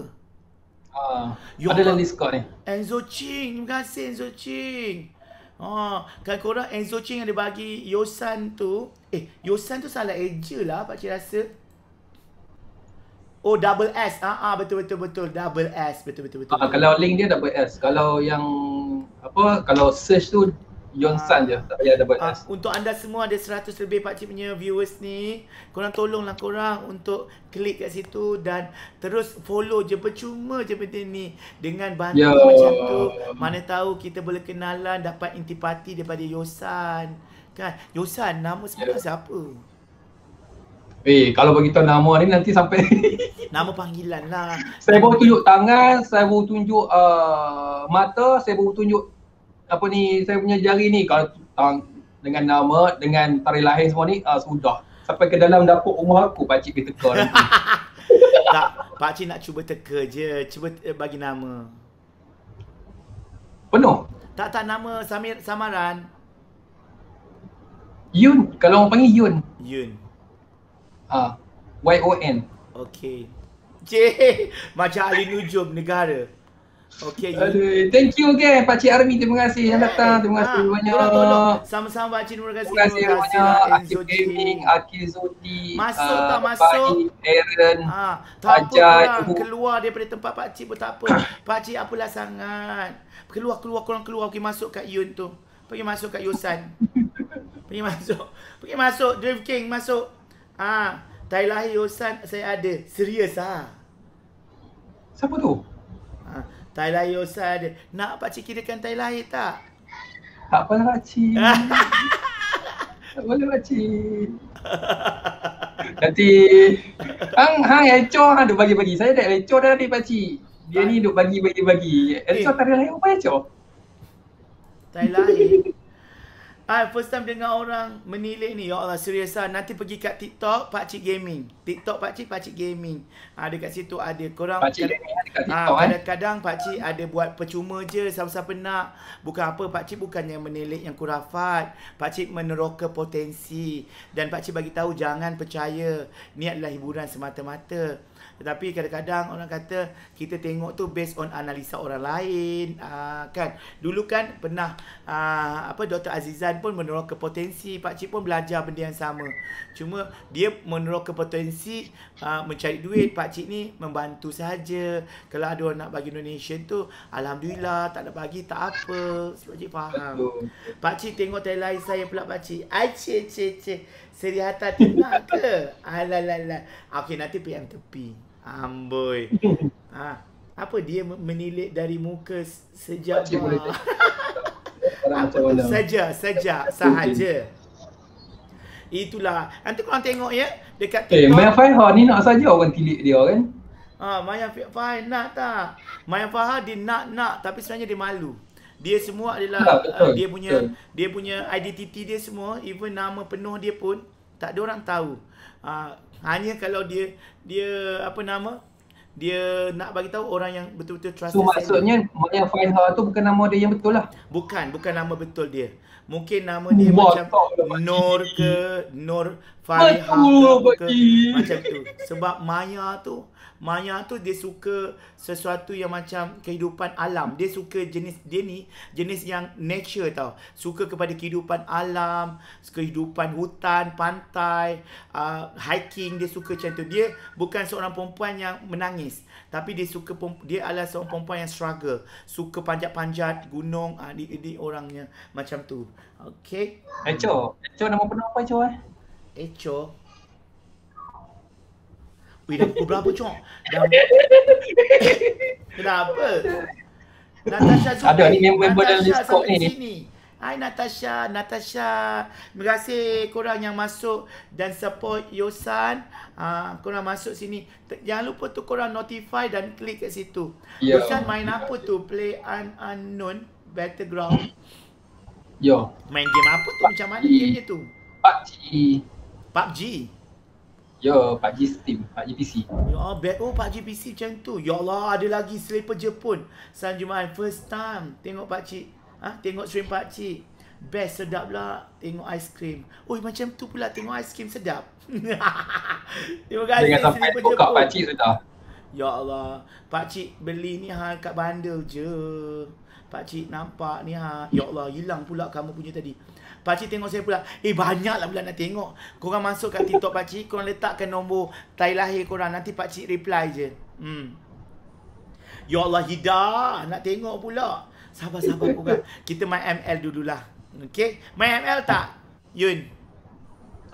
Ha. Ada dalam Discord ni. Enzo Ching, terima kasih Enzo Ching. Ha, oh, kan orang Enzo Ching ada bagi Yosan tu. Eh, Yosan tu salah eja lah pak cik rasa. Oh, double S. Ah, ah betul betul betul. Double S, betul betul betul. Ha, kalau link dia double S. Kalau yang apa kalau search tu Yon San je tak payah dapat ha, untuk anda semua ada 100 lebih pakcik punya viewers ni korang tolonglah korang untuk klik kat situ dan terus follow je percuma je benda ni dengan bantu Yo. Ya. macam tu mana tahu kita boleh kenalan dapat intipati daripada Yosan kan Yosan nama ya. sebenarnya siapa Eh, hey, kalau bagi tahu nama ni nanti sampai [LAUGHS] nama panggilan lah. Saya baru tunjuk tangan, saya baru tunjuk uh, mata, saya baru tunjuk apa ni saya punya jari ni kalau tang, dengan nama dengan tarikh lahir semua ni uh, sudah sampai ke dalam dapur rumah aku pak cik pergi teka [LAUGHS] tak pak cik nak cuba teka je cuba eh, bagi nama penuh tak tak nama Samir Samaran Yun kalau orang panggil Yun Yun ah uh, Y O N okey J [LAUGHS] macam ahli nujum negara Okay. Aduh, thank you again Pak Cik Army. Terima kasih yang datang. Terima kasih ha, banyak. Sama-sama Pak Cik. Terima kasih. Terima kasih, banyak. Akil Gaming, Akil Zodi, Masuk tak ah, masuk? Pak Cik, Aaron, ha, ah, Ajay. Keluar daripada tempat Pak Cik pun tak apa. [COUGHS] Pak Cik apalah sangat. Keluar, keluar, korang keluar. Okay, masuk kat Yun tu. Pergi masuk kat Yosan. [LAUGHS] Pergi masuk. Pergi masuk. Dream King masuk. Ah, ha, Tailahi Yosan saya ada. Serius ah. Ha? Siapa tu? Tai lahir usah dia. Nak pakcik kirakan tai lahir tak? Tak apa lah pakcik. [LAUGHS] tak boleh pakcik. Nanti hang hang echo hang duk bagi-bagi. Saya dah echo dah tadi pakcik. Dia ni ah. duk bagi-bagi-bagi. Echo eh. tak ada lahir apa echo? Tai lahir. Ah, first time dengar orang menilai ni. Ya Allah, serius lah. Nanti pergi kat TikTok, Pakcik Gaming. TikTok Pakcik, Pakcik Gaming. Ha, dekat situ ada. Korang Pakcik kad- Gaming ada kat ha, TikTok ha, Kadang-kadang Pakcik ada buat percuma je. Siapa-siapa nak. Bukan apa, Pakcik bukannya menilai yang kurafat. Pakcik meneroka potensi. Dan Pakcik bagi tahu jangan percaya. Ni adalah hiburan semata-mata tetapi kadang-kadang orang kata kita tengok tu based on analisa orang lain uh, kan dulu kan pernah uh, apa Dr Azizan pun meneroka potensi pak cik pun belajar benda yang sama cuma dia meneroka potensi uh, mencari duit pak cik ni membantu saja kalau ada orang nak bagi donation tu alhamdulillah tak ada bagi tak apa sebab cik faham pak cik tengok telai saya pula pak cik ai cik Seri hata tengah ke? Alalala. Okey, nanti PM tepi. Amboi. Ha, apa dia menilik dari muka sejak Pakcik boleh [LAUGHS] apa Saja, saja, sahaja. Itulah. Nanti korang tengok ya. Dekat eh, TikTok. Eh, Maya Faiha ni nak saja orang tilik dia kan? Ha, Maya Faiha nak tak? Maya Faiha dia nak-nak tapi sebenarnya dia malu. Dia semua adalah ya, betul, uh, dia punya betul. dia punya identiti dia semua even nama penuh dia pun tak ada orang tahu. Uh, hanya kalau dia dia apa nama? Dia nak bagi tahu orang yang betul-betul trust. So maksudnya Maya Faiza tu bukan nama dia yang betul lah. Bukan, bukan nama betul dia. Mungkin nama dia Mata, macam bagi. Nur ke Nur Faiza ke, ke macam tu. Sebab Maya tu Maya tu dia suka sesuatu yang macam kehidupan alam. Dia suka jenis dia ni jenis yang nature tau. Suka kepada kehidupan alam, kehidupan hutan, pantai, uh, hiking dia suka macam tu. Dia bukan seorang perempuan yang menangis, tapi dia suka dia adalah seorang perempuan yang struggle. Suka panjat-panjat gunung, uh, di, di orangnya macam tu. Okay. Echo. Echo nama penuh apa Echo eh? Echo. Weh, dah pukul berapa, Cok? Dah... Kenapa? Natasha Zubin. Ada ni Sini. Hai Natasha, Natasha. Terima kasih korang yang masuk dan support Yosan. Uh, korang masuk sini. T- jangan lupa tu korang notify dan klik kat situ. Yo. Ya. Yosan main apa tu? Play un- Unknown background. Yo. Ya. Main game apa tu? Macam mana game dia tu? PUBG. PUBG. Yo, ya, Pak G Steam, Pak G PC. Yo, ya, oh, bad. Oh, Pak G PC macam tu. Ya Allah, ada lagi selepas Jepun. Selamat first time. Tengok Pak Cik. Ha? Tengok stream Pak Cik. Best sedap lah. Tengok ais krim. Oh, macam tu pula. Tengok ais krim sedap. [LAUGHS] Terima kasih. Dengan sampai buka Pak Cik sudah. Ya Allah. Pak Cik beli ni ha, kat bandel je. Pak Cik nampak ni ha. Ya Allah, hilang pula kamu punya tadi. Pakcik tengok saya pula. Eh banyak lah pula nak tengok. Korang masuk kat TikTok pakcik. Korang letakkan nombor tai lahir korang. Nanti pakcik reply je. Hmm. Ya Allah hidah. Nak tengok pula. Sabar-sabar korang. Kita main ML dululah. Okay. Main ML tak? Yun?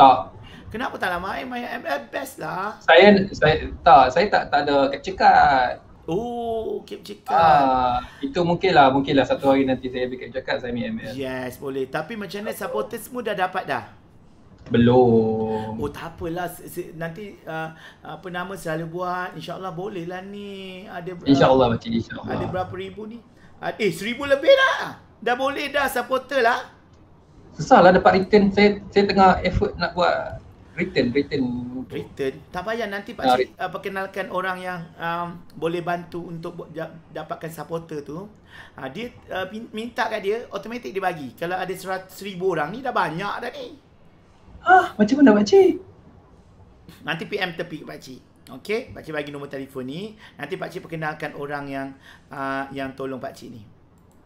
Tak. Kenapa tak lah main? Main ML best lah. Saya, saya tak. Saya tak, tak ada cekat. Oh, Cape Jacket. Ah, kan. itu mungkinlah, mungkinlah satu hari nanti saya bikin Jacket, saya ambil ML. Yes, boleh. Tapi macam mana supporter semua dah dapat dah? Belum. Oh, tak apalah. Nanti uh, apa nama selalu buat, insyaAllah boleh lah ni. Ada, InsyaAllah, uh, Makcik. ada berapa ribu ni? Uh, eh, seribu lebih dah. Dah boleh dah supporter lah. Susah lah dapat return. Saya, saya tengah effort nak buat return, return untuk return. Tak payah nanti pak ah, cik uh, perkenalkan orang yang um, boleh bantu untuk dapatkan supporter tu. Ha, dia uh, minta kat dia automatik dia bagi. Kalau ada seribu orang ni dah banyak dah ni. Ah, macam mana pak cik? Nanti PM tepi pak cik. Okey, pak cik bagi nombor telefon ni. Nanti pak cik perkenalkan orang yang uh, yang tolong pak cik ni.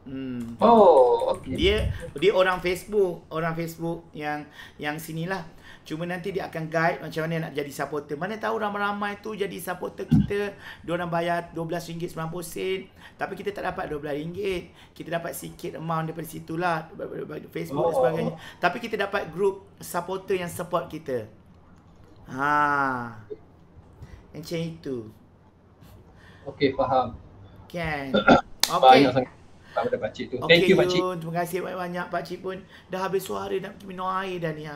Hmm. Oh, okay. dia dia orang Facebook, orang Facebook yang yang sinilah. Cuma nanti dia akan guide macam mana nak jadi supporter. Mana tahu ramai-ramai tu jadi supporter kita. Dia orang bayar RM12.90. Tapi kita tak dapat RM12. Kita dapat sikit amount daripada situ lah. Facebook dan oh. sebagainya. Oh. Tapi kita dapat group supporter yang support kita. Ha. Macam itu. Okay, faham. Kan? Okay. [COUGHS] okay. Banyak sangat. Pakcik tu. Thank you, you. Pakcik. Terima kasih banyak-banyak Pakcik pun. Dah habis suara nak minum air dah ni. Ha.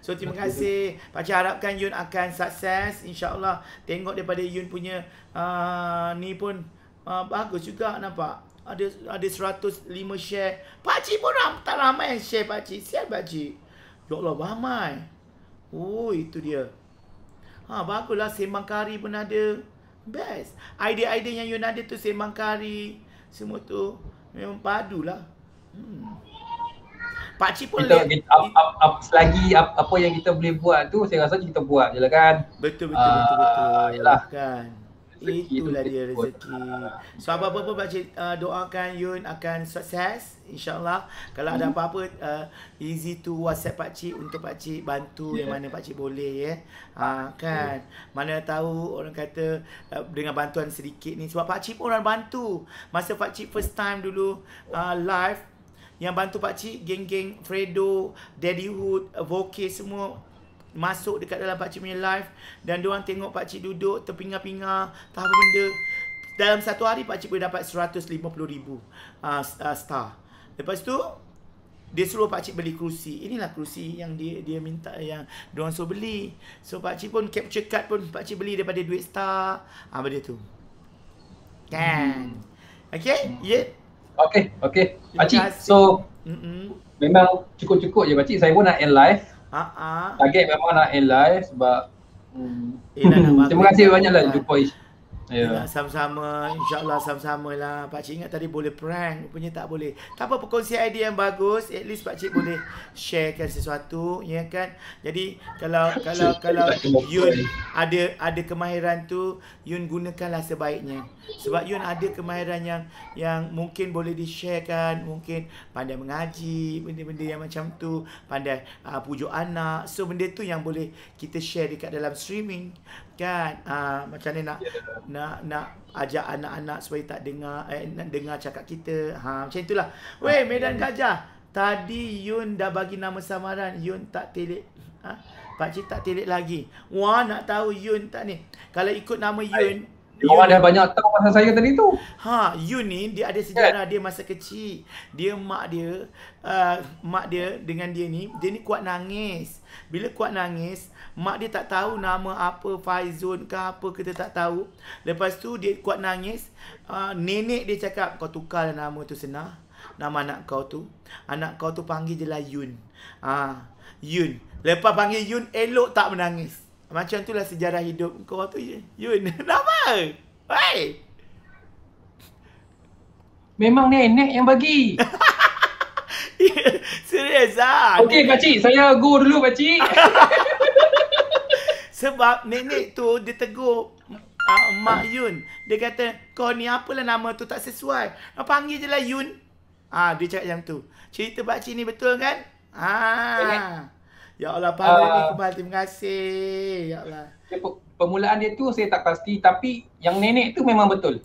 So terima okay. kasih Pakcik harapkan Yun akan sukses InsyaAllah Tengok daripada Yun punya uh, Ni pun uh, Bagus juga nampak ada ada 105 share. Pakcik pun ram, tak ramai yang share Pakcik cik. Sial pak cik. Ya ramai. Oh itu dia. Ha baguslah sembang kari pun ada. Best. Idea-idea yang Yun ada tu sembang kari semua tu memang padulah. Hmm. Pak cik pun kita, kita up, up, up, selagi up, apa yang kita boleh buat tu saya rasa kita buat jelah kan. Betul betul uh, betul ah, betul. Yalah. Kan. Itulah dia rezeki. So apa-apa pak cik uh, doakan Yun akan sukses insyaallah. Kalau ada hmm. apa-apa uh, easy to WhatsApp pak untuk pak bantu yeah. yang ya. mana pak boleh ya. Eh. Ha kan. Yeah. Mana tahu orang kata uh, dengan bantuan sedikit ni sebab pak pun orang bantu. Masa pak first time dulu uh, live yang bantu pak cik geng-geng Fredo, Daddy Hood, Voke semua masuk dekat dalam pak cik punya live dan dia orang tengok pak cik duduk terpinga-pinga tak apa benda. Dalam satu hari pak cik boleh dapat 150,000 uh, uh, star. Lepas tu dia suruh pak cik beli kerusi. Inilah kerusi yang dia dia minta yang dia orang suruh beli. So pak cik pun capture card pun pak cik beli daripada duit star. Apa uh, dia tu? Kan. Hmm. Okay? Hmm. Yeah. Okay, okay. Pakcik, so Mm-mm. memang cukup-cukup je pakcik. Saya pun nak end live. Ha, ha. Target memang nak end live sebab... Mm. Eh, nah, nah, terima kasih banyaklah jumpa Ish. Yeah. Sama-sama InsyaAllah sama-sama lah Pakcik ingat tadi boleh prank Rupanya tak boleh Tak apa perkongsi idea yang bagus At least pakcik boleh Sharekan sesuatu Ya kan Jadi Kalau Kalau kalau Yun Ada ada kemahiran tu Yun gunakanlah sebaiknya Sebab Yun ada kemahiran yang Yang mungkin boleh di sharekan Mungkin Pandai mengaji Benda-benda yang macam tu Pandai uh, Pujuk anak So benda tu yang boleh Kita share dekat dalam streaming kan uh, macam ni nak yeah. nak nak ajak anak-anak supaya tak dengar eh, nak dengar cakap kita ha macam itulah weh ah. medan gajah tadi yun dah bagi nama samaran yun tak telik ha pak cik tak telik lagi wah nak tahu yun tak ni kalau ikut nama yun Hai. Yun. Awak dah banyak tahu masa saya tadi tu. Ha, Yun ni dia ada sejarah yeah. dia masa kecil. Dia mak dia, uh, mak dia dengan dia ni, dia ni kuat nangis. Bila kuat nangis, Mak dia tak tahu nama apa Faizun ke apa kita tak tahu Lepas tu dia kuat nangis uh, Nenek dia cakap kau tukar nama tu senang Nama anak kau tu Anak kau tu panggil je lah Yun uh, Yun Lepas panggil Yun elok tak menangis Macam tu lah sejarah hidup kau tu Yun [LAUGHS] Nama Hei Memang ni nenek yang bagi. [LAUGHS] Serius ah. Okey pak cik, saya go dulu pak cik. [LAUGHS] Sebab nenek tu dia tegur uh, Mak Yun. Dia kata, kau ni apalah nama tu tak sesuai. Kau panggil je lah Yun. Ah ha, dia cakap macam tu. Cerita pakcik ni betul kan? Ha. Ya Allah, pahala uh, ni ah. kebal. Terima kasih. Ya Allah. Pemulaan dia tu saya tak pasti tapi yang nenek tu memang betul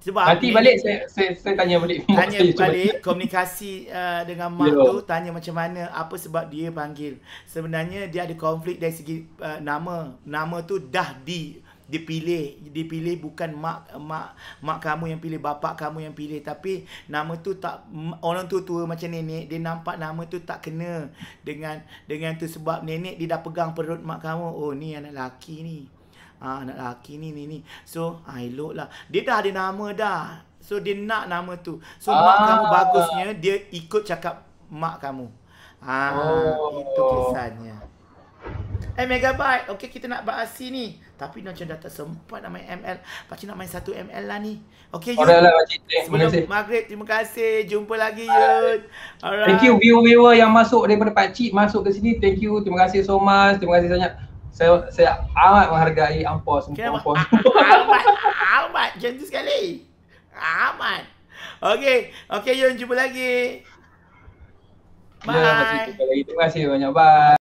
sebab nanti balik saya, saya saya tanya balik [LAUGHS] tanya balik cuman. komunikasi uh, dengan mak Yo. tu tanya macam mana apa sebab dia panggil sebenarnya dia ada konflik dari segi uh, nama nama tu dah di dipilih dipilih bukan mak mak mak kamu yang pilih bapak kamu yang pilih tapi nama tu tak orang tu tua macam nenek dia nampak nama tu tak kena dengan dengan tu sebab nenek dia dah pegang perut mak kamu oh ni anak lelaki ni uh, anak lelaki ni ni ni. So, I ah, look lah. Dia dah ada nama dah. So, dia nak nama tu. So, ah. mak kamu bagusnya, dia ikut cakap mak kamu. Ah, oh. itu kesannya. Eh, hey, Megabyte. Okay, kita nak berasi ni. Tapi ni macam dah tak sempat nak main ML. Pakcik nak main satu ML lah ni. Okay, Yud. Alright, lah, Pakcik. terima kasih. maghrib, terima kasih. Jumpa lagi, you. Alright. Thank you viewer-viewer yang masuk daripada Pakcik masuk ke sini. Thank you. Terima kasih so much. Terima kasih banyak saya saya amat menghargai ampos ampos amat amat jenis sekali ah, amat okey okey yun jumpa lagi ya, bye ya, terima kasih banyak bye